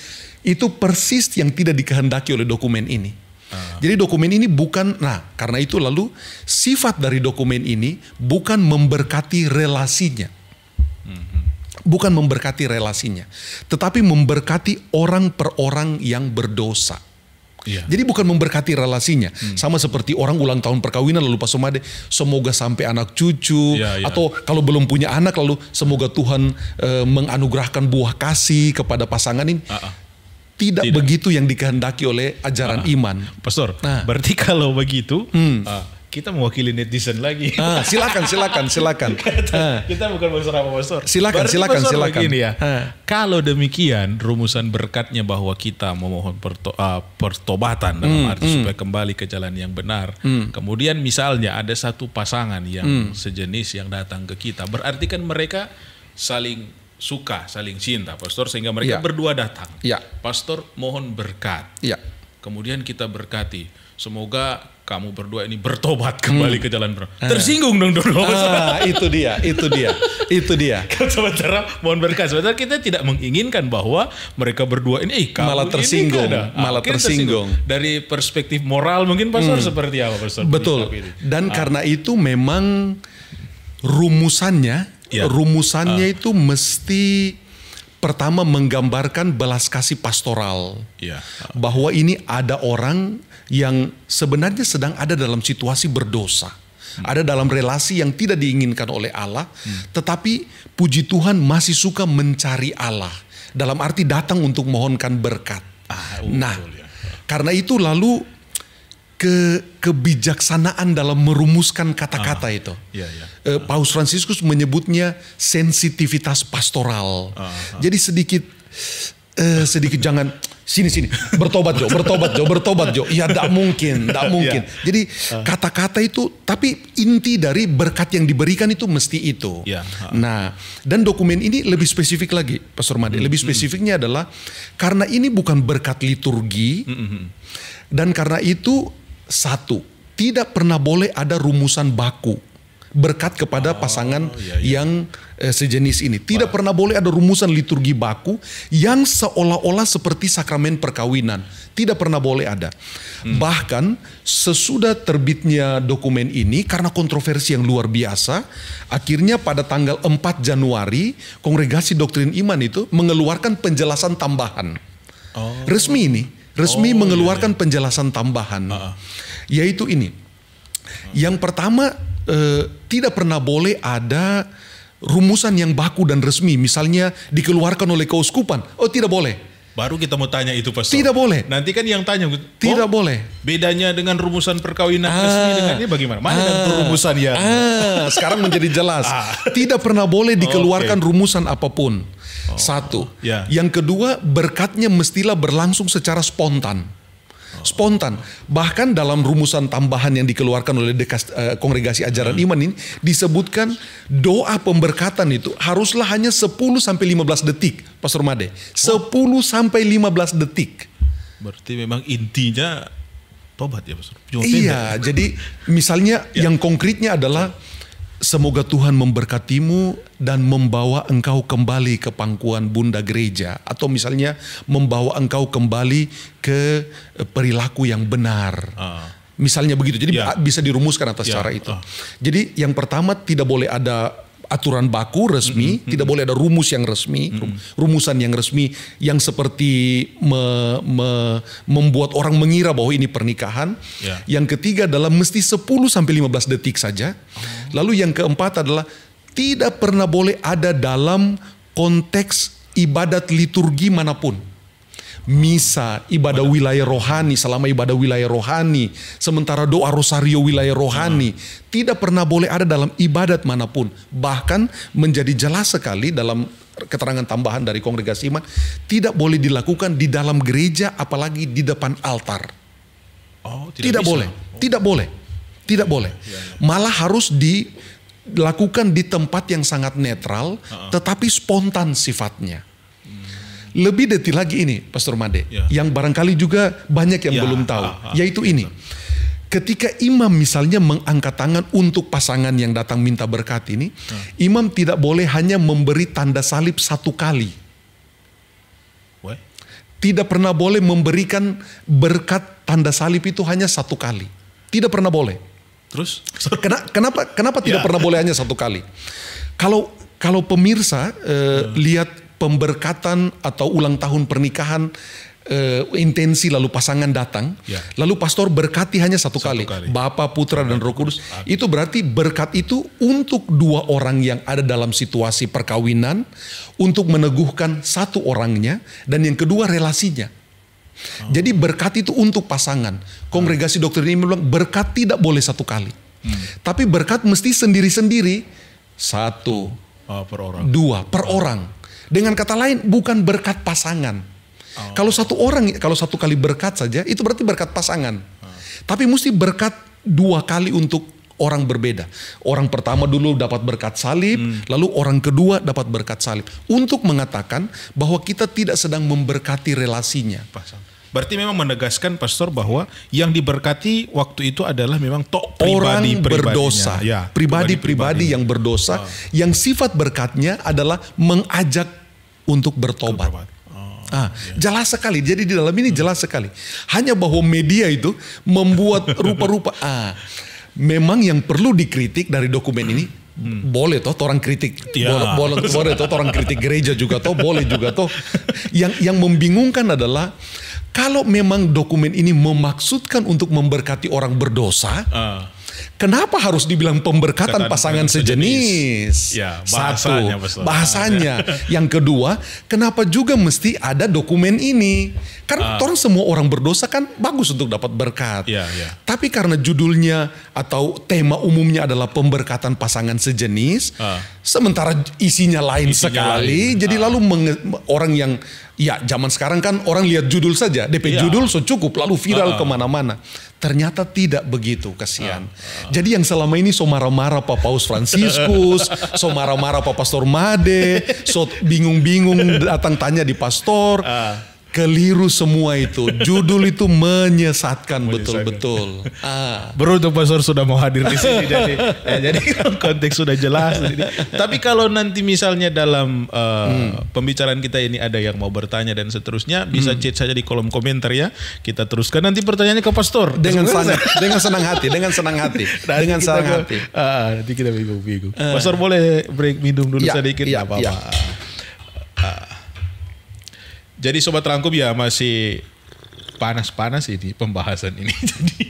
Itu persis yang tidak dikehendaki oleh dokumen ini. Uh-huh. Jadi dokumen ini bukan, nah karena itu lalu sifat dari dokumen ini bukan memberkati relasinya. Mm-hmm. Bukan memberkati relasinya, tetapi memberkati orang per orang yang berdosa. Yeah. Jadi bukan memberkati relasinya, hmm. sama seperti orang ulang tahun perkawinan lalu Pak Somade semoga sampai anak cucu yeah, yeah. atau kalau belum punya anak lalu semoga Tuhan e, menganugerahkan buah kasih kepada pasangan ini. Uh -uh tidak, tidak begitu yang dikehendaki oleh ajaran ah, ah, iman. Pastor, nah. berarti kalau begitu hmm. ah, kita mewakili netizen lagi. Ah, silakan, silakan, silakan. kita, ah. bukan pastor apa pastor. Silakan, berarti silakan, silakan. Begini ya. Ah. Kalau demikian rumusan berkatnya bahwa kita memohon perto, uh, pertobatan dalam hmm, arti hmm. supaya kembali ke jalan yang benar. Hmm. Kemudian misalnya ada satu pasangan yang hmm. sejenis yang datang ke kita, berarti kan mereka saling suka, saling cinta, pastor sehingga mereka ya. berdua datang. Ya. Pastor mohon berkat. Ya. Kemudian kita berkati. Semoga kamu berdua ini bertobat kembali hmm. ke jalan benar. Eh. Tersinggung dong dulu. Ah, itu dia, itu dia, itu dia. Sementara kan mohon berkat, sementara kita tidak menginginkan bahwa mereka berdua ini, eh, malah tersinggung, ini kan malah tersinggung. Dari perspektif moral mungkin pastor hmm. seperti apa pastor? Betul. Dan ah. karena itu memang rumusannya ya. rumusannya uh. itu mesti pertama menggambarkan belas kasih pastoral ya. uh. bahwa ini ada orang yang sebenarnya sedang ada dalam situasi berdosa hmm. ada dalam relasi yang tidak diinginkan oleh Allah hmm. tetapi puji Tuhan masih suka mencari Allah dalam arti datang untuk mohonkan berkat ah, uh, nah ya. karena itu lalu ke kebijaksanaan dalam merumuskan kata-kata ah, itu. Iya, iya. Uh, Paus Fransiskus menyebutnya sensitivitas pastoral. Ah, ah. Jadi sedikit uh, sedikit jangan sini sini bertobat Jo, bertobat Jo, bertobat Jo. Ya tidak mungkin, tidak iya. mungkin. yeah. Jadi ah. kata-kata itu tapi inti dari berkat yang diberikan itu mesti itu. Yeah. Iya, nah, dan dokumen ini lebih spesifik lagi, Pastor Made. Mm Lebih hmm. spesifiknya adalah karena ini bukan berkat liturgi. Mm -hmm. Dan karena itu satu, tidak pernah boleh ada rumusan baku berkat kepada oh, pasangan iya, iya. yang eh, sejenis ini. Tidak Wah. pernah boleh ada rumusan liturgi baku yang seolah-olah seperti sakramen perkawinan. Tidak pernah boleh ada. Hmm. Bahkan sesudah terbitnya dokumen ini karena kontroversi yang luar biasa, akhirnya pada tanggal 4 Januari Kongregasi Doktrin Iman itu mengeluarkan penjelasan tambahan. Oh. Resmi ini resmi oh, iya, mengeluarkan iya, penjelasan tambahan, uh -uh. yaitu ini. Yang pertama eh, tidak pernah boleh ada rumusan yang baku dan resmi, misalnya dikeluarkan oleh keuskupan. Oh tidak boleh. Baru kita mau tanya itu pasti. Tidak boleh. Nanti kan yang tanya. tidak oh, boleh. Bedanya dengan rumusan perkawinan ah, resmi dengan ini bagaimana? Mana ah, rumusan yang... Ah, sekarang menjadi jelas. Ah. Tidak pernah boleh oh, dikeluarkan okay. rumusan apapun Oh. Satu. Yeah. Yang kedua, berkatnya mestilah berlangsung secara spontan. Oh. Spontan. Bahkan dalam rumusan tambahan yang dikeluarkan oleh dekas, uh, Kongregasi Ajaran hmm. Iman ini disebutkan doa pemberkatan itu haruslah hanya 10 sampai 15 detik, Pastor Made. 10 sampai 15 detik. Berarti memang intinya tobat ya Pastor. Cuma iya, jadi misalnya ya. yang konkretnya adalah Semoga Tuhan memberkatimu dan membawa engkau kembali ke pangkuan Bunda Gereja, atau misalnya membawa engkau kembali ke eh, perilaku yang benar. Uh. Misalnya begitu, jadi yeah. bisa dirumuskan atas yeah. cara itu. Uh. Jadi, yang pertama, tidak boleh ada aturan baku resmi, mm -hmm. tidak hmm. boleh ada rumus yang resmi, mm -hmm. rumusan yang resmi yang seperti me, me, membuat orang mengira bahwa ini pernikahan. Yeah. Yang ketiga adalah mesti 10 sampai 15 detik saja. Oh. Lalu yang keempat adalah tidak pernah boleh ada dalam konteks ibadat liturgi manapun misa, ibadah Mana? wilayah rohani, selama ibadah wilayah rohani, sementara doa rosario wilayah rohani, hmm. tidak pernah boleh ada dalam ibadat manapun. Bahkan menjadi jelas sekali dalam keterangan tambahan dari kongregasi iman, tidak boleh dilakukan di dalam gereja apalagi di depan altar. Oh, tidak, tidak boleh, tidak boleh. Tidak boleh. Iya, iya. Malah harus dilakukan di tempat yang sangat netral uh -uh. tetapi spontan sifatnya. Lebih detail lagi ini, Pastor Made, ya. yang barangkali juga banyak yang ya, belum tahu, ha, ah, ah, ha, yaitu ini. Ketika imam misalnya mengangkat tangan untuk pasangan yang datang minta berkat ini, ha. Ah. imam tidak boleh hanya memberi tanda salib satu kali. Tidak pernah boleh memberikan berkat tanda salib itu hanya satu kali. Tidak pernah boleh. Terus? kenapa kenapa tidak ya. pernah boleh hanya satu kali? Kalau kalau pemirsa eh, ya. lihat pemberkatan atau ulang tahun pernikahan uh, intensi lalu pasangan datang, ya. lalu pastor berkati hanya satu, satu kali, kali, Bapa, Putra dan Roh Kudus. Itu berarti berkat itu untuk dua orang yang ada dalam situasi perkawinan untuk meneguhkan satu orangnya dan yang kedua relasinya. Oh. Jadi berkat itu untuk pasangan. Kongregasi Dokter doktrin ini bilang berkat tidak boleh satu kali. Hmm. Tapi berkat mesti sendiri-sendiri. Satu, oh, per orang. dua, per oh. orang. Dengan kata lain, bukan berkat pasangan. Oh. Kalau satu orang, kalau satu kali berkat saja, itu berarti berkat pasangan. Oh. Tapi mesti berkat dua kali untuk orang berbeda. Orang pertama dulu dapat berkat salib, hmm. lalu orang kedua dapat berkat salib. Untuk mengatakan bahwa kita tidak sedang memberkati relasinya. Pasang. Berarti memang menegaskan pastor bahwa yang diberkati waktu itu adalah memang tok pribadi orang berdosa, pribadi ya, pribadi-pribadi yang berdosa, oh. yang sifat berkatnya adalah mengajak untuk bertobat. bertobat. Oh, ah, iya. jelas sekali. Jadi di dalam ini jelas sekali. Hanya bahwa media itu membuat rupa-rupa. ah, memang yang perlu dikritik dari dokumen ini Hmm. boleh toh orang kritik ya. boleh, boleh, boleh toh orang kritik gereja juga toh boleh juga toh yang yang membingungkan adalah kalau memang dokumen ini memaksudkan untuk memberkati orang berdosa uh. Kenapa harus dibilang pemberkatan Katan pasangan sejenis? Ya, bahasanya, Satu, bahasanya. Ya. Yang kedua, kenapa juga mesti ada dokumen ini? Kan uh, orang semua orang berdosa kan bagus untuk dapat berkat. Ya, ya. Tapi karena judulnya atau tema umumnya adalah pemberkatan pasangan sejenis, uh, sementara isinya lain isinya sekali, lain. jadi ah. lalu orang yang Ya, zaman sekarang kan orang lihat judul saja, DP ya. judul so cukup lalu viral uh. kemana-mana. Ternyata tidak begitu, kasihan. Uh. Uh. Jadi yang selama ini so marah-marah Pak Paus Franciscus, so marah-marah Pak Pastor Made, so bingung-bingung datang tanya di pastor. Uh Keliru semua itu. Judul itu menyesatkan betul-betul. Ah. Beruntung Pastor sudah mau hadir di sini jadi ya, jadi konteks sudah jelas. Jadi. Tapi kalau nanti misalnya dalam uh, hmm. pembicaraan kita ini ada yang mau bertanya dan seterusnya bisa hmm. chat saja di kolom komentar ya. Kita teruskan nanti pertanyaannya ke Pastor. Dengan senang dengan senang hati, dengan senang hati, nanti dengan senang hati. Ah, ah, nanti kita bingung-bingung. Uh. Pastor boleh break minum dulu ya, sedikit ya, apa-apa. Ya. Uh, jadi sobat rangkum ya masih panas-panas ini pembahasan ini jadi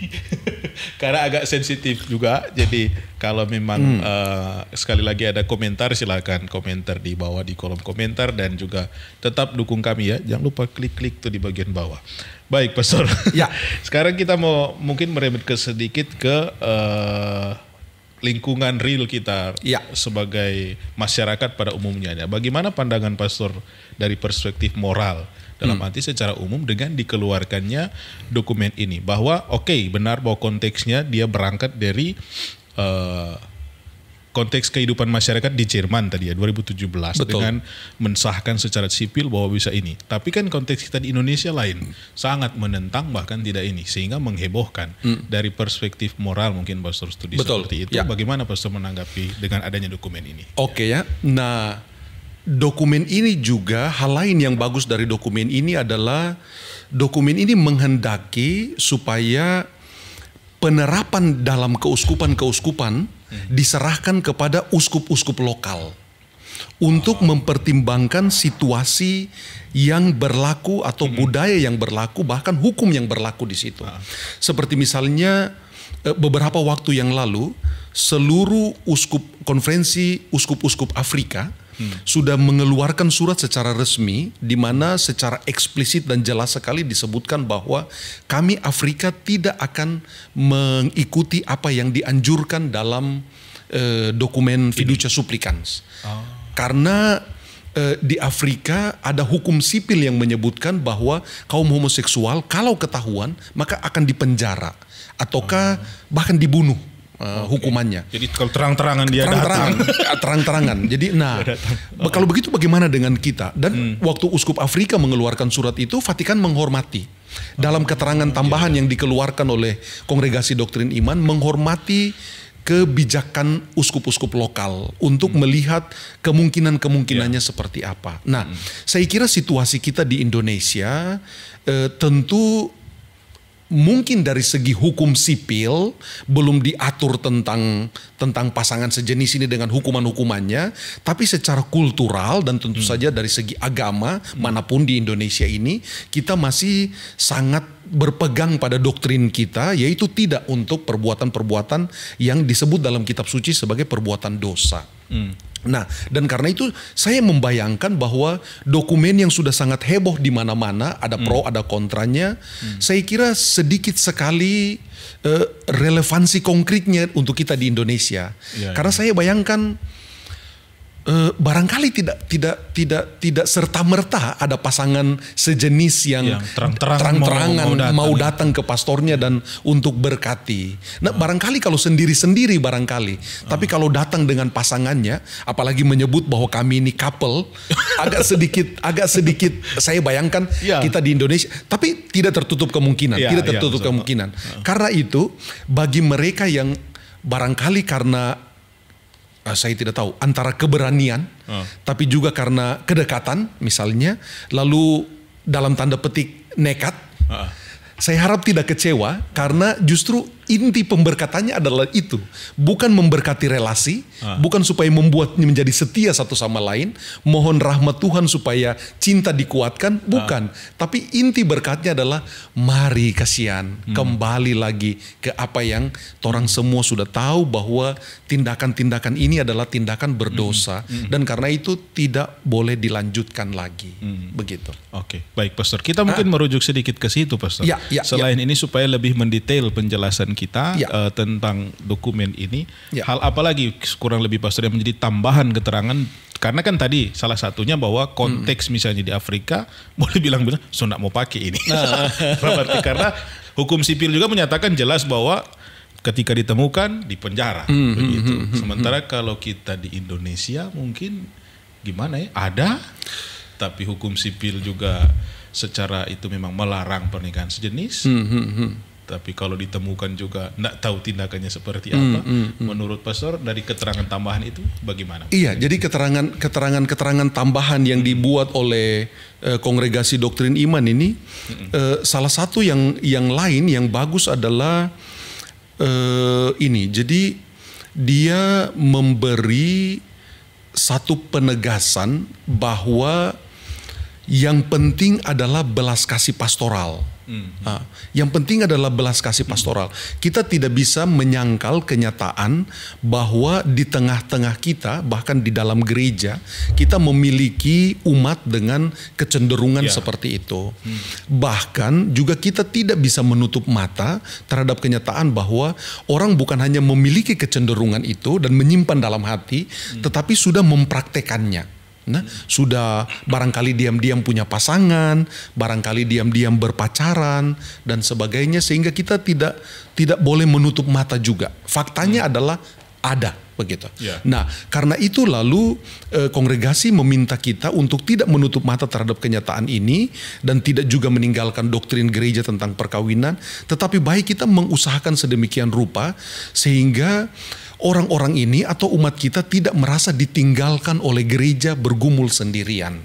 karena agak sensitif juga jadi kalau memang hmm. uh, sekali lagi ada komentar silahkan komentar di bawah di kolom komentar dan juga tetap dukung kami ya jangan lupa klik-klik tuh di bagian bawah baik pastor ya sekarang kita mau mungkin merembet ke sedikit ke uh, lingkungan real kita ya. sebagai masyarakat pada umumnya bagaimana pandangan pastor dari perspektif moral dalam hmm. arti secara umum dengan dikeluarkannya dokumen ini bahwa oke okay, benar bahwa konteksnya dia berangkat dari uh, konteks kehidupan masyarakat di Jerman tadi ya 2017 Betul. dengan mensahkan secara sipil bahwa bisa ini. Tapi kan konteks kita di Indonesia lain hmm. sangat menentang bahkan tidak ini sehingga menghebohkan hmm. dari perspektif moral mungkin Pastor Studi Betul. seperti itu. Ya. Bagaimana Pastor menanggapi dengan adanya dokumen ini? Oke okay, ya. ya. Nah, dokumen ini juga hal lain yang bagus dari dokumen ini adalah dokumen ini menghendaki supaya penerapan dalam keuskupan-keuskupan hmm. diserahkan kepada uskup-uskup lokal untuk oh. mempertimbangkan situasi yang berlaku atau hmm. budaya yang berlaku bahkan hukum yang berlaku di situ. Ah. Seperti misalnya eh, beberapa waktu yang lalu seluruh uskup konferensi uskup-uskup Afrika sudah mengeluarkan surat secara resmi di mana secara eksplisit dan jelas sekali disebutkan bahwa kami Afrika tidak akan mengikuti apa yang dianjurkan dalam eh, dokumen fiducia supplicans. Oh. Karena eh, di Afrika ada hukum sipil yang menyebutkan bahwa kaum homoseksual kalau ketahuan maka akan dipenjara ataukah ah. bahkan dibunuh okay. Eh, hukumannya. Jadi kalau terang-terangan dia terang-terangan, ah, terang-terangan. Jadi nah, oh. kalau begitu bagaimana dengan kita? Dan hmm. waktu uskup Afrika mengeluarkan surat itu, Vatikan menghormati. Dalam keterangan tambahan yang dikeluarkan oleh Kongregasi Doktrin Iman menghormati kebijakan uskup-uskup lokal untuk hmm. melihat kemungkinan-kemungkinannya yeah. seperti apa. Nah, hmm. saya kira situasi kita di Indonesia eh, tentu mungkin dari segi hukum sipil belum diatur tentang tentang pasangan sejenis ini dengan hukuman-hukumannya, tapi secara kultural dan tentu hmm. saja dari segi agama manapun di Indonesia ini kita masih sangat berpegang pada doktrin kita yaitu tidak untuk perbuatan-perbuatan yang disebut dalam kitab suci sebagai perbuatan dosa. Hmm. Nah, dan karena itu saya membayangkan bahwa dokumen yang sudah sangat heboh di mana-mana, ada hmm. pro, hmm. ada kontranya, hmm. saya kira sedikit sekali uh, relevansi konkretnya untuk kita di Indonesia. Ya, Karena ya. saya bayangkan eh, barangkali tidak tidak tidak tidak serta merta ada pasangan sejenis yang, yang terang-terangan terang, -terang, mau, mau datang, mau datang ke pastornya dan untuk berkati. Nah, hmm. barangkali kalau sendiri-sendiri barangkali, hmm. tapi ah. kalau datang dengan pasangannya, apalagi menyebut bahwa kami ini couple, agak sedikit agak sedikit saya bayangkan ya. kita di Indonesia, tapi tidak tertutup kemungkinan, ya, tidak ya, tertutup ya, kemungkinan. Ah. Karena itu bagi mereka yang barangkali karena Eh, saya tidak tahu antara keberanian uh. tapi juga karena kedekatan misalnya lalu dalam tanda petik nekat uh. saya harap tidak kecewa karena justru inti pemberkatannya adalah itu. Bukan memberkati relasi, ah. bukan supaya membuat menjadi setia satu sama lain, mohon rahmat Tuhan supaya cinta dikuatkan, ah. bukan. Ah. Tapi inti berkatnya adalah mari kasihan, hmm. kembali lagi ke apa yang orang semua sudah tahu bahwa tindakan-tindakan ini adalah tindakan berdosa hmm. Hmm. dan karena itu tidak boleh dilanjutkan lagi. Hmm. Begitu. Oke, okay. baik Pastor. Kita mungkin ah. merujuk sedikit ke situ Pastor. Ya, ya, ya. Selain ya. ini supaya lebih mendetail penjelasan kita ya. uh, tentang dokumen ini. Ya. Hal apa lagi kurang lebih pastor yang menjadi tambahan keterangan karena kan tadi salah satunya bahwa konteks hmm. misalnya di Afrika boleh bilang-bilang sudah mau pakai ini. Nah. karena hukum sipil juga menyatakan jelas bahwa ketika ditemukan di penjara hmm, hmm begitu. Hmm, hmm, hmm. Sementara hmm. kalau kita di Indonesia mungkin gimana ya? Ada tapi hukum sipil juga secara itu memang melarang pernikahan sejenis. hmm, hmm tapi kalau ditemukan juga tidak tahu tindakannya seperti hmm, apa mm, mm, mm. menurut pastor dari keterangan tambahan itu bagaimana iya jadi keterangan keterangan keterangan tambahan yang dibuat oleh eh, kongregasi doktrin iman ini mm, salah satu yang yang lain yang bagus adalah eh, ini jadi dia memberi satu penegasan bahwa yang penting adalah belas kasih pastoral. Mm. Nah, yang penting adalah belas kasih mhm. pastoral. Mm. Kita tidak bisa menyangkal kenyataan bahwa di tengah-tengah kita, bahkan di dalam gereja, kita memiliki umat dengan kecenderungan yeah. seperti itu. Mm. Bahkan juga kita tidak bisa menutup mata terhadap kenyataan bahwa orang bukan hanya memiliki kecenderungan itu dan menyimpan dalam hati, mm. tetapi sudah mempraktekannya Nah, sudah barangkali diam-diam punya pasangan, barangkali diam-diam berpacaran dan sebagainya sehingga kita tidak tidak boleh menutup mata juga. Faktanya hmm. adalah ada begitu. Yeah. Nah, karena itu lalu e, kongregasi meminta kita untuk tidak menutup mata terhadap kenyataan ini dan tidak juga meninggalkan doktrin gereja tentang perkawinan, tetapi baik kita mengusahakan sedemikian rupa sehingga orang-orang ini atau umat kita tidak merasa ditinggalkan oleh gereja bergumul sendirian.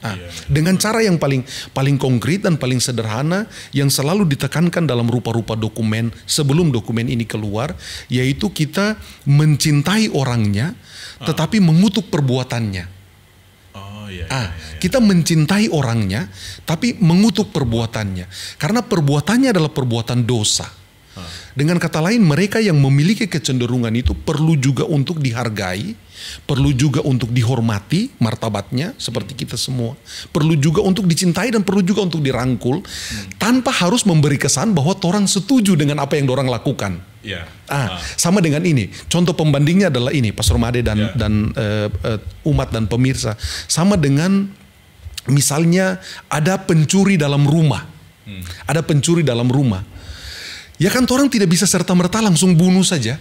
Nah, iya, Dengan cara yang paling paling konkret dan paling sederhana yang selalu ditekankan dalam rupa-rupa dokumen sebelum dokumen ini keluar, yaitu kita mencintai orangnya, ah. tetapi mengutuk perbuatannya. Oh, iya, iya, ah, kita mencintai orangnya, tapi mengutuk perbuatannya karena perbuatannya adalah perbuatan dosa dengan kata lain, mereka yang memiliki kecenderungan itu perlu juga untuk dihargai, perlu juga untuk dihormati martabatnya seperti kita semua. Perlu juga untuk dicintai dan perlu juga untuk dirangkul tanpa harus memberi kesan bahwa orang setuju dengan apa yang orang lakukan. Yeah. Ah, ah, sama dengan ini. Contoh pembandingnya adalah ini, Pastor Made dan yeah. dan eh, eh, umat dan pemirsa. Sama dengan misalnya ada pencuri dalam rumah. Hmm. Ada pencuri dalam rumah. Ya kan orang tidak bisa serta-merta langsung bunuh saja.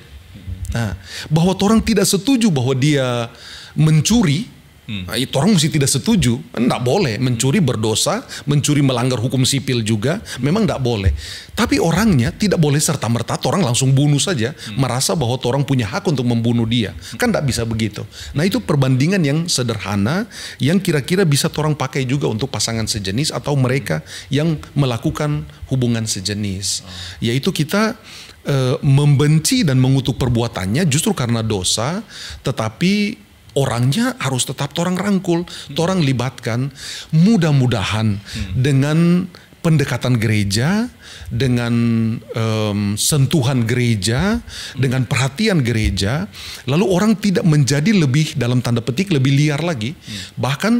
Nah, bahwa orang tidak setuju bahwa dia mencuri, Hmm. Nah, itu orang mesti tidak setuju. Tidak boleh. Mencuri berdosa, mencuri melanggar hukum sipil juga. Memang tidak boleh. Tapi orangnya tidak boleh serta-merta orang langsung bunuh saja. Hmm. Merasa bahwa orang punya hak untuk membunuh dia. Kan tidak bisa begitu. Nah itu perbandingan yang sederhana yang kira-kira bisa orang pakai juga untuk pasangan sejenis atau mereka yang melakukan hubungan sejenis. Hmm. Yaitu kita eh, membenci dan mengutuk perbuatannya justru karena dosa, tetapi orangnya harus tetap orang rangkul, hmm. orang libatkan. Mudah-mudahan hmm. dengan pendekatan gereja, dengan um, sentuhan gereja, dengan perhatian gereja, lalu orang tidak menjadi lebih dalam tanda petik lebih liar lagi. Hmm. Bahkan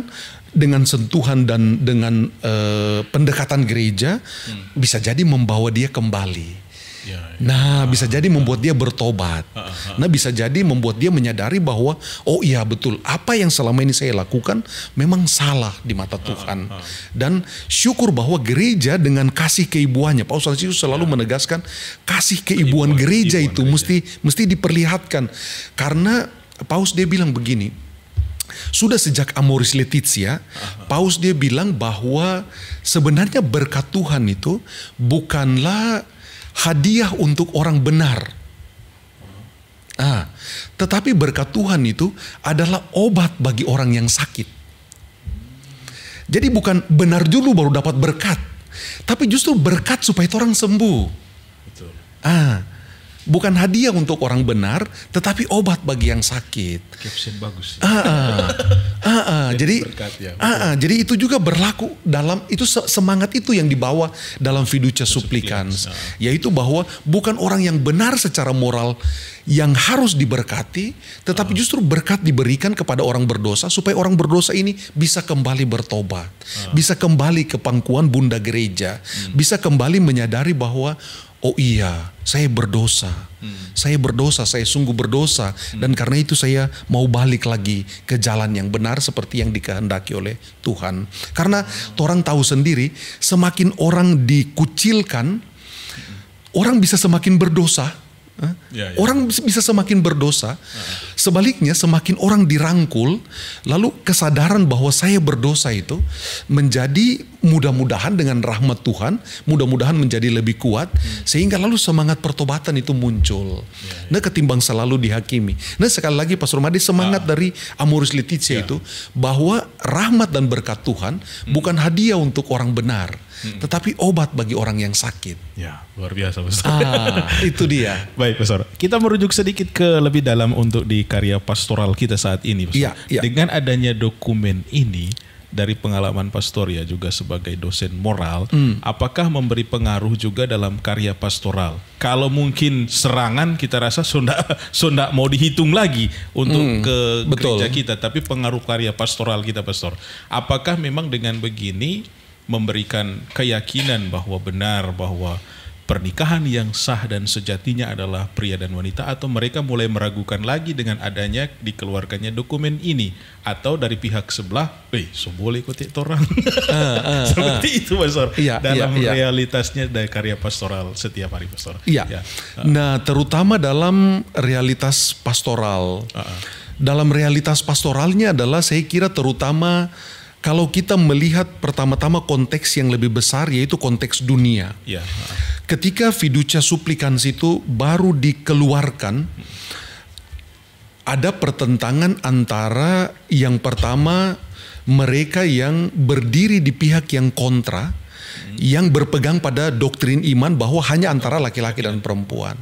dengan sentuhan dan dengan uh, pendekatan gereja hmm. bisa jadi membawa dia kembali Ya, ya. Nah, bisa jadi membuat dia bertobat. Nah, bisa jadi membuat dia menyadari bahwa oh iya betul, apa yang selama ini saya lakukan memang salah di mata Tuhan. Dan syukur bahwa gereja dengan kasih keibuannya, Paus Franciscus selalu ya. menegaskan kasih keibuan, gereja itu mesti mesti diperlihatkan. Karena Paus dia bilang begini, sudah sejak Amoris Letizia, Paus dia bilang bahwa sebenarnya berkat Tuhan itu bukanlah hadiah untuk orang benar. Ah, tetapi berkat Tuhan itu adalah obat bagi orang yang sakit. Jadi bukan benar dulu baru dapat berkat, tapi justru berkat supaya orang sembuh. Betul. Ah, bukan hadiah untuk orang benar, tetapi obat bagi yang sakit. Caption bagus. Ya. Ah, ah, ah, ah. jadi, ya, ah, ah. jadi itu juga berlaku dalam itu semangat itu yang dibawa dalam fiducia supplicans, ah. yaitu bahwa bukan orang yang benar secara moral yang harus diberkati, tetapi ah. justru berkat diberikan kepada orang berdosa supaya orang berdosa ini bisa kembali bertobat, ah. bisa kembali ke pangkuan bunda gereja, hmm. bisa kembali menyadari bahwa oh iya, saya berdosa. Hmm. Saya berdosa, saya sungguh berdosa hmm. dan karena itu saya mau balik lagi ke jalan yang benar seperti yang dikehendaki oleh Tuhan. Karena hmm. orang tahu sendiri, semakin orang dikucilkan, hmm. orang bisa semakin berdosa. Ya, ya. Orang bisa semakin berdosa. Hmm. Sebaliknya semakin orang dirangkul, lalu kesadaran bahwa saya berdosa itu menjadi mudah-mudahan dengan rahmat Tuhan, mudah-mudahan menjadi lebih kuat hmm. sehingga lalu semangat pertobatan itu muncul. Yeah, ya. Nah, ketimbang selalu dihakimi. Nah, sekali lagi Pastor Madi semangat ah. dari Amoris Letizia yeah. itu bahwa rahmat dan berkat Tuhan hmm. bukan hadiah untuk orang benar, hmm. tetapi obat bagi orang yang sakit. Ya, luar biasa Pastor. Ah, itu dia. Baik Pastor. Kita merujuk sedikit ke lebih dalam untuk di karya pastoral kita saat ini. Ya, ya. Dengan adanya dokumen ini dari pengalaman pastor ya juga sebagai dosen moral, hmm. apakah memberi pengaruh juga dalam karya pastoral? Kalau mungkin serangan kita rasa sonda sonda mau dihitung lagi untuk hmm, ke betul. gereja kita, tapi pengaruh karya pastoral kita pastor. Apakah memang dengan begini memberikan keyakinan bahwa benar bahwa pernikahan yang sah dan sejatinya adalah pria dan wanita atau mereka mulai meragukan lagi dengan adanya dikeluarkannya dokumen ini atau dari pihak sebelah, eh so boleh ikut orang. Ah, ah, Seperti ah. itu Pastor. Iya, dalam iya, iya. realitasnya dari karya pastoral setiap hari Pastor. Iya. Ya. Nah, terutama dalam realitas pastoral. Uh, uh. Dalam realitas pastoralnya adalah saya kira terutama kalau kita melihat pertama-tama konteks yang lebih besar yaitu konteks dunia. Ya. Ketika fiducia suplikans itu baru dikeluarkan, ada pertentangan antara yang pertama mereka yang berdiri di pihak yang kontra, hmm. yang berpegang pada doktrin iman bahwa hanya antara laki-laki dan perempuan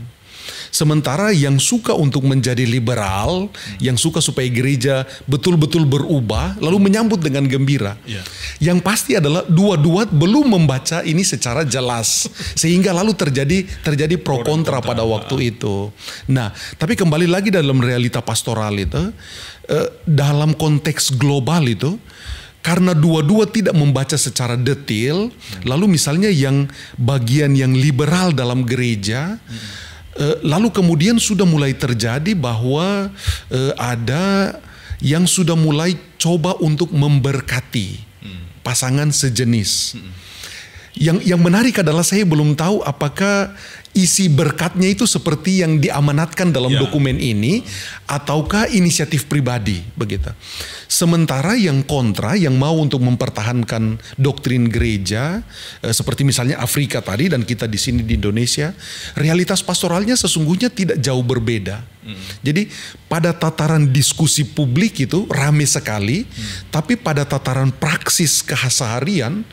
Sementara yang suka untuk menjadi liberal, hmm. yang suka supaya gereja betul-betul berubah, lalu menyambut dengan gembira. Yeah. Yang pasti adalah dua-dua belum membaca ini secara jelas, sehingga lalu terjadi terjadi pro kontra pada waktu itu. Nah, tapi kembali lagi dalam realita pastoral itu, eh, dalam konteks global itu karena dua-dua tidak membaca secara detail, hmm. lalu misalnya yang bagian yang liberal dalam gereja hmm. Eh, lalu kemudian sudah mulai terjadi bahwa eh, ada yang sudah mulai coba untuk memberkati hmm. pasangan sejenis. Hmm. Yang yang menarik adalah saya belum tahu apakah isi berkatnya itu seperti yang diamanatkan dalam ya. dokumen ini ataukah inisiatif pribadi begitu. Sementara yang kontra, yang mau untuk mempertahankan doktrin gereja, eh, seperti misalnya Afrika tadi dan kita di sini di Indonesia, realitas pastoralnya sesungguhnya tidak jauh berbeda. Hmm. Jadi pada tataran diskusi publik itu rame sekali, hmm. tapi pada tataran praksis keseharian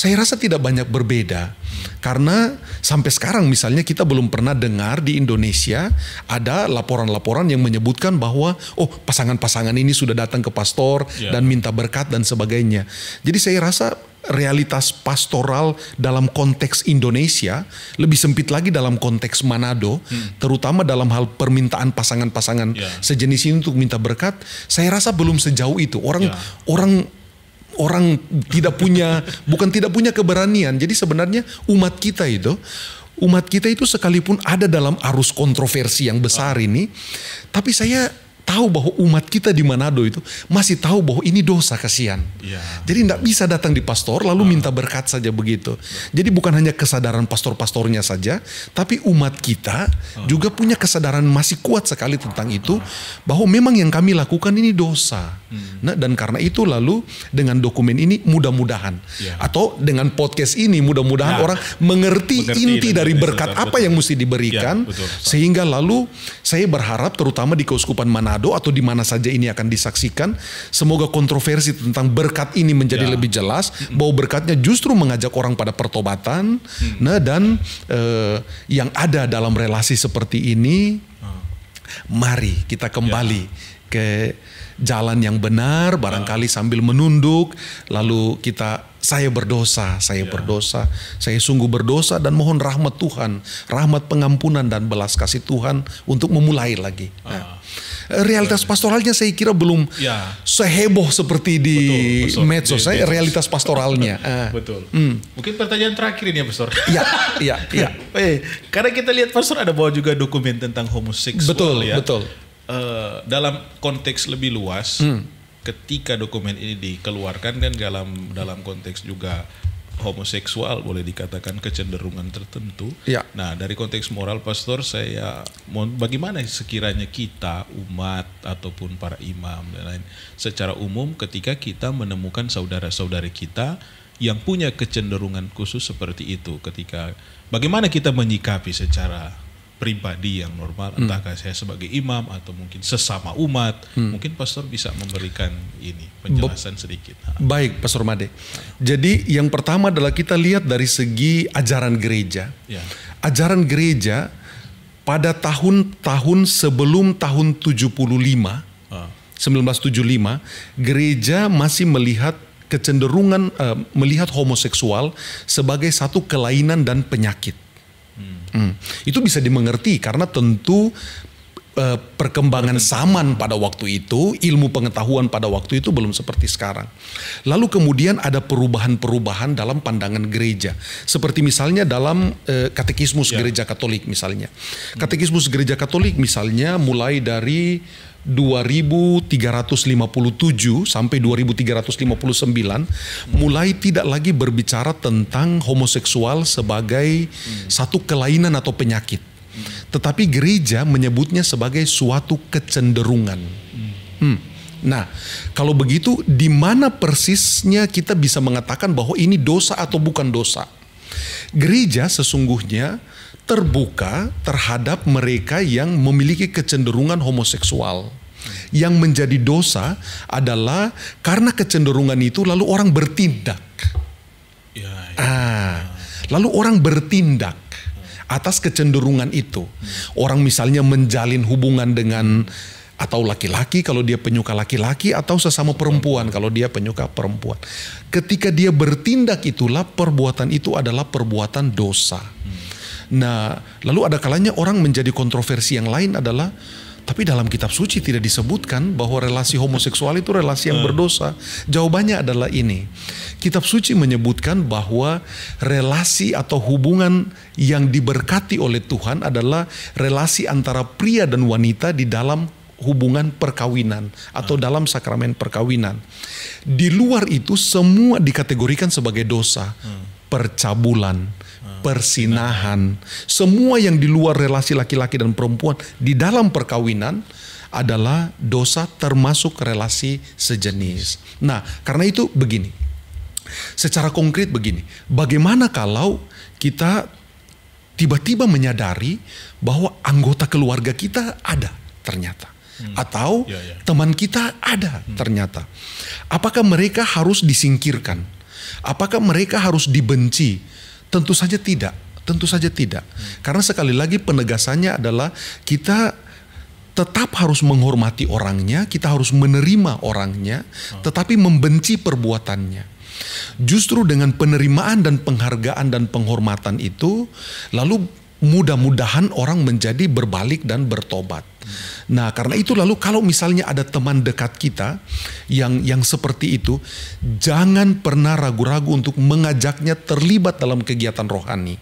saya rasa tidak banyak berbeda. Karena sampai sekarang misalnya kita belum pernah dengar di Indonesia ada laporan-laporan yang menyebutkan bahwa oh pasangan-pasangan ini sudah datang ke pastor yeah. dan minta berkat dan sebagainya. Jadi saya rasa realitas pastoral dalam konteks Indonesia lebih sempit lagi dalam konteks Manado hmm. terutama dalam hal permintaan pasangan-pasangan yeah. sejenis ini untuk minta berkat saya rasa belum sejauh itu orang yeah. orang orang tidak punya bukan tidak punya keberanian. Jadi sebenarnya umat kita itu umat kita itu sekalipun ada dalam arus kontroversi yang besar ini, tapi saya tahu bahwa umat kita di Manado itu masih tahu bahwa ini dosa kasihan. Ya. Jadi tidak bisa datang di pastor lalu nah. minta berkat saja begitu. Jadi bukan hanya kesadaran pastor-pastornya saja, tapi umat kita oh. juga punya kesadaran masih kuat sekali tentang itu bahwa memang yang kami lakukan ini dosa. Hmm. Nah dan karena itu lalu dengan dokumen ini mudah-mudahan ya. atau dengan podcast ini mudah-mudahan ya. orang mengerti, mengerti inti dari berkat apa yang mesti diberikan ya, betul. sehingga lalu saya berharap terutama di Keuskupan Manado Manado atau di mana saja ini akan disaksikan. Semoga kontroversi tentang berkat ini menjadi ya. lebih jelas hmm. bahwa berkatnya justru mengajak orang pada pertobatan. Hmm. Nah dan eh, yang ada dalam relasi seperti ini, hmm. mari kita kembali ya. ke jalan yang benar. Barangkali ya. sambil menunduk, lalu kita saya berdosa, saya ya. berdosa, saya sungguh berdosa dan mohon rahmat Tuhan, rahmat pengampunan dan belas kasih Tuhan untuk memulai lagi. Ah realitas pastoralnya saya kira belum ya. seheboh seperti di betul, medsos. Eh, saya realitas pastoralnya. Ah. betul. Hmm. Mungkin pertanyaan terakhir ini ya, Pastor. Iya, iya, iya. Eh, karena kita lihat Pastor ada bawa juga dokumen tentang homoseksual betul, ya. betul. Uh, dalam konteks lebih luas, hmm. ketika dokumen ini dikeluarkan kan dalam dalam konteks juga homoseksual boleh dikatakan kecenderungan tertentu. Ya. Nah dari konteks moral pastor saya mau bagaimana sekiranya kita umat ataupun para imam dan lain secara umum ketika kita menemukan saudara-saudari kita yang punya kecenderungan khusus seperti itu ketika bagaimana kita menyikapi secara pribadi yang normal, hmm. entahkah saya sebagai imam atau mungkin sesama umat, hmm. mungkin pastor bisa memberikan ini penjelasan Be sedikit. Baik, Pastor Made. Jadi yang pertama adalah kita lihat dari segi ajaran gereja. Ya. Ajaran gereja pada tahun-tahun sebelum tahun 75, ah. 1975, gereja masih melihat kecenderungan uh, melihat homoseksual sebagai satu kelainan dan penyakit. Hmm. Hmm. Itu bisa dimengerti karena tentu uh, perkembangan zaman pada waktu itu, ilmu pengetahuan pada waktu itu belum seperti sekarang. Lalu kemudian ada perubahan-perubahan dalam pandangan gereja, seperti misalnya dalam uh, katekismus yeah. gereja Katolik misalnya. Katekismus gereja Katolik misalnya mulai dari 2357 sampai 2359 mulai tidak lagi berbicara tentang homoseksual sebagai hmm. satu kelainan atau penyakit. Hmm. Tetapi gereja menyebutnya sebagai suatu kecenderungan. Hmm. Hmm. Nah, kalau begitu di mana persisnya kita bisa mengatakan bahwa ini dosa atau bukan dosa? Gereja sesungguhnya terbuka terhadap mereka yang memiliki kecenderungan homoseksual. Yang menjadi dosa adalah karena kecenderungan itu lalu orang bertindak. Ya, ya. Ah, lalu orang bertindak atas kecenderungan itu. Orang misalnya menjalin hubungan dengan atau laki-laki kalau dia penyuka laki-laki atau sesama perempuan kalau dia penyuka perempuan. Ketika dia bertindak itulah perbuatan itu adalah perbuatan dosa. Hmm. Nah, lalu ada kalanya orang menjadi kontroversi yang lain adalah tapi dalam kitab suci tidak disebutkan bahwa relasi homoseksual itu relasi yang hmm. berdosa. Jawabannya adalah ini. Kitab suci menyebutkan bahwa relasi atau hubungan yang diberkati oleh Tuhan adalah relasi antara pria dan wanita di dalam hubungan perkawinan atau hmm. dalam sakramen perkawinan. Di luar itu semua dikategorikan sebagai dosa. Hmm. Percabulan persinahan, semua yang di luar relasi laki-laki dan perempuan di dalam perkawinan adalah dosa termasuk relasi sejenis. Nah, karena itu begini. Secara konkret begini, bagaimana kalau kita tiba-tiba menyadari bahwa anggota keluarga kita ada ternyata hmm. atau ya, ya. teman kita ada hmm. ternyata. Apakah mereka harus disingkirkan? Apakah mereka harus dibenci? Tentu saja tidak. Tentu saja tidak. Hmm. Karena sekali lagi penegasannya adalah kita tetap harus menghormati orangnya, kita harus menerima orangnya, hmm. tetapi membenci perbuatannya. Justru dengan penerimaan dan penghargaan dan penghormatan itu, lalu mudah-mudahan orang menjadi berbalik dan bertobat. Nah, karena itu lalu kalau misalnya ada teman dekat kita yang yang seperti itu, jangan pernah ragu-ragu untuk mengajaknya terlibat dalam kegiatan rohani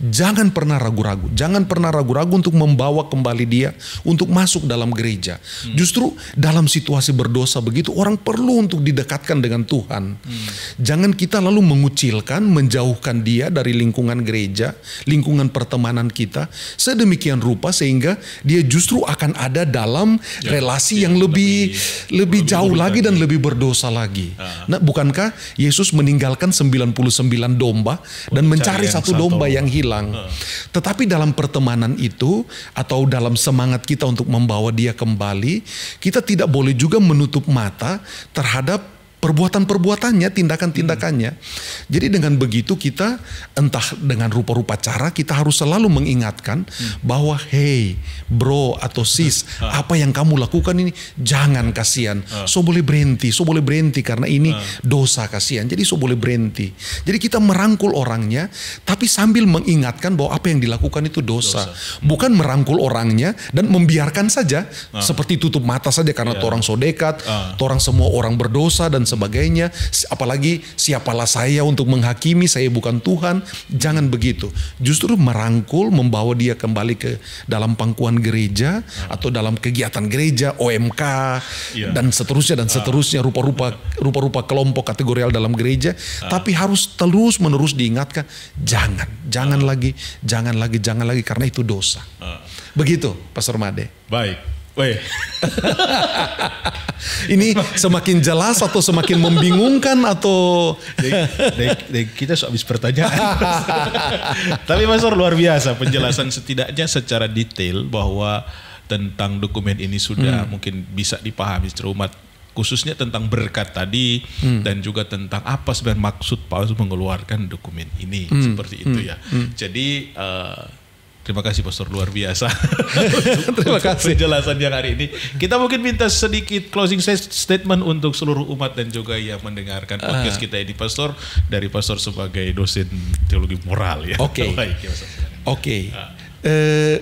Jangan pernah ragu-ragu, jangan pernah ragu-ragu untuk membawa kembali dia untuk masuk dalam gereja. Hmm. Justru dalam situasi berdosa begitu orang perlu untuk didekatkan dengan Tuhan. Hmm. Jangan kita lalu mengucilkan, menjauhkan dia dari lingkungan gereja, lingkungan pertemanan kita sedemikian rupa sehingga dia justru akan ada dalam ya, relasi yang, yang lebih lebih, lebih jauh lagi dan lebih berdosa lagi. Ah. Nah, bukankah Yesus meninggalkan 99 domba dan mencari satu domba yang hilang. Tetapi dalam pertemanan itu atau dalam semangat kita untuk membawa dia kembali, kita tidak boleh juga menutup mata terhadap perbuatan-perbuatannya, tindakan-tindakannya. Hmm. Jadi dengan begitu kita entah dengan rupa-rupa cara kita harus selalu mengingatkan hmm. bahwa hey bro atau sis uh. apa yang kamu lakukan ini jangan kasihan. Uh. So boleh berhenti, so boleh berhenti karena ini uh. dosa kasihan. Jadi so boleh berhenti. Jadi kita merangkul orangnya tapi sambil mengingatkan bahwa apa yang dilakukan itu dosa. dosa. Bukan merangkul orangnya dan membiarkan saja uh. seperti tutup mata saja karena yeah. orang so dekat, uh. orang semua orang berdosa dan sebagainya. Apalagi siapalah saya untuk menghakimi, saya bukan Tuhan. Jangan begitu. Justru merangkul, membawa dia kembali ke dalam pangkuan gereja atau dalam kegiatan gereja, OMK yeah. dan seterusnya dan ah. seterusnya rupa-rupa rupa-rupa kelompok kategorial dalam gereja. Uh. Tapi harus terus menerus diingatkan, jangan, jangan uh. lagi, jangan lagi, jangan lagi karena itu dosa. Uh. Begitu, Pastor Made. Baik. Weh. ini semakin jelas atau semakin membingungkan atau kita so habis pertanyaan. Tapi Mas Or luar biasa penjelasan setidaknya secara detail bahwa tentang dokumen ini sudah hmm. mungkin bisa dipahami secara khususnya tentang berkat tadi hmm. dan juga tentang apa sebenarnya maksud Paulus mengeluarkan dokumen ini hmm. seperti itu hmm. ya. Hmm. Jadi uh, Terima kasih Pastor luar biasa. Terima kasih penjelasan yang hari ini. Kita mungkin minta sedikit closing statement untuk seluruh umat dan juga yang mendengarkan ah. podcast uh. kita ini Pastor dari Pastor sebagai dosen teologi moral ya. Oke. Ya, okay. Oke. okay. Uh. Uh, eh,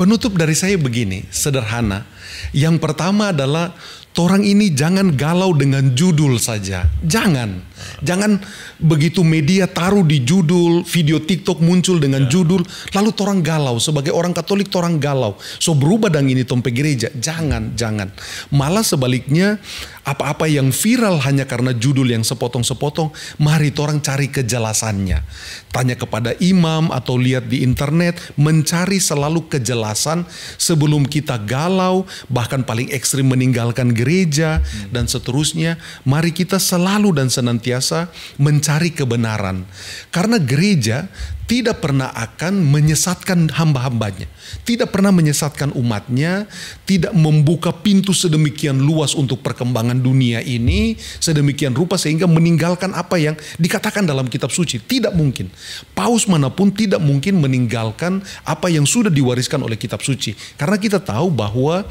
penutup dari saya begini, sederhana. Yang pertama adalah Orang ini jangan galau dengan judul saja. Jangan. Jangan begitu media taruh di judul, video TikTok muncul dengan ya. judul, lalu orang galau. Sebagai orang Katolik, orang galau. So berubah dan ini tompe gereja. Jangan, jangan. Malah sebaliknya, apa-apa yang viral hanya karena judul yang sepotong-sepotong, mari orang cari kejelasannya. Tanya kepada imam atau lihat di internet, mencari selalu kejelasan sebelum kita galau, bahkan paling ekstrim meninggalkan gereja gereja, hmm. dan seterusnya. Mari kita selalu dan senantiasa mencari kebenaran. Karena gereja tidak pernah akan menyesatkan hamba-hambanya, tidak pernah menyesatkan umatnya, tidak membuka pintu sedemikian luas untuk perkembangan dunia ini, sedemikian rupa sehingga meninggalkan apa yang dikatakan dalam kitab suci. Tidak mungkin. Paus manapun tidak mungkin meninggalkan apa yang sudah diwariskan oleh kitab suci. Karena kita tahu bahwa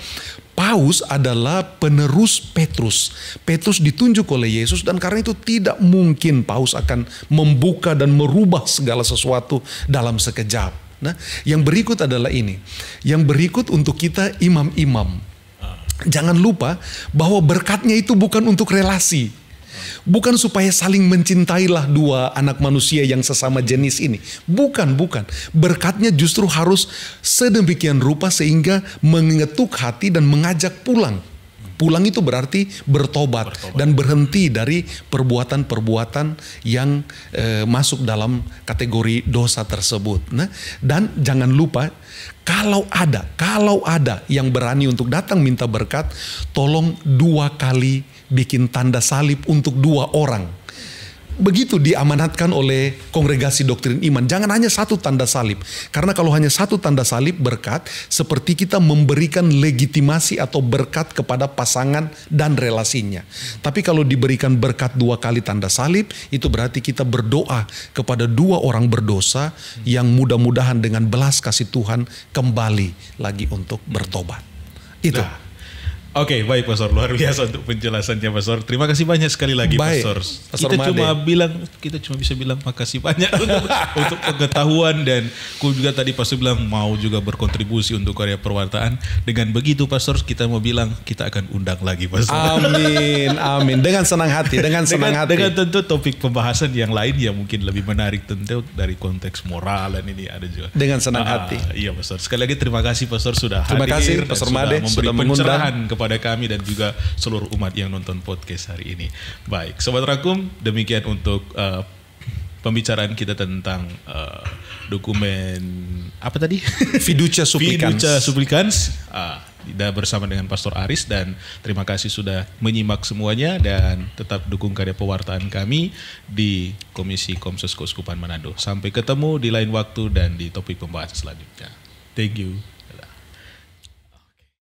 Paus adalah penerus Petrus. Petrus ditunjuk oleh Yesus dan karena itu tidak mungkin Paus akan membuka dan merubah segala sesuatu dalam sekejap. Nah, yang berikut adalah ini. Yang berikut untuk kita imam-imam. Ah. Jangan lupa bahwa berkatnya itu bukan untuk relasi Bukan supaya saling mencintailah dua anak manusia yang sesama jenis ini. Bukan, bukan. Berkatnya justru harus sedemikian rupa sehingga mengetuk hati dan mengajak pulang. Pulang itu berarti bertobat, bertobat. dan berhenti dari perbuatan-perbuatan yang e, masuk dalam kategori dosa tersebut. Nah, dan jangan lupa kalau ada, kalau ada yang berani untuk datang minta berkat, tolong dua kali bikin tanda salib untuk dua orang. Begitu diamanatkan oleh kongregasi doktrin iman. Jangan hanya satu tanda salib. Karena kalau hanya satu tanda salib berkat, seperti kita memberikan legitimasi atau berkat kepada pasangan dan relasinya. Tapi kalau diberikan berkat dua kali tanda salib, itu berarti kita berdoa kepada dua orang berdosa yang mudah-mudahan dengan belas kasih Tuhan kembali lagi untuk bertobat. Itu. Nah Oke, okay, baik Pastor. Luar biasa untuk penjelasannya Pastor. Terima kasih banyak sekali lagi baik. Pastor. Pastor kita Made. cuma bilang, kita cuma bisa bilang makasih banyak untuk, untuk pengetahuan dan ku juga tadi Pastor bilang mau juga berkontribusi untuk karya perwartaan. Dengan begitu Pastor, kita mau bilang kita akan undang lagi Pastor. Amin, amin. Dengan senang hati, dengan senang dengan, hati. Dengan tentu topik pembahasan yang lain yang mungkin lebih menarik tentu dari konteks moral dan ini ada juga. Dengan senang ah, hati. Iya Pastor. Sekali lagi terima kasih Pastor sudah terima hadir. Terima kasih Pastor Made sudah memberi sudah kepada kepada kami dan juga seluruh umat yang nonton podcast hari ini. Baik, Sobat Rakum, demikian untuk uh, pembicaraan kita tentang uh, dokumen apa tadi? Fiducia Supplicans. Fiducia Supplicans. Uh, ah, bersama dengan Pastor Aris dan terima kasih sudah menyimak semuanya dan tetap dukung karya pewartaan kami di Komisi Komsus Keuskupan Manado. Sampai ketemu di lain waktu dan di topik pembahasan selanjutnya. Thank you.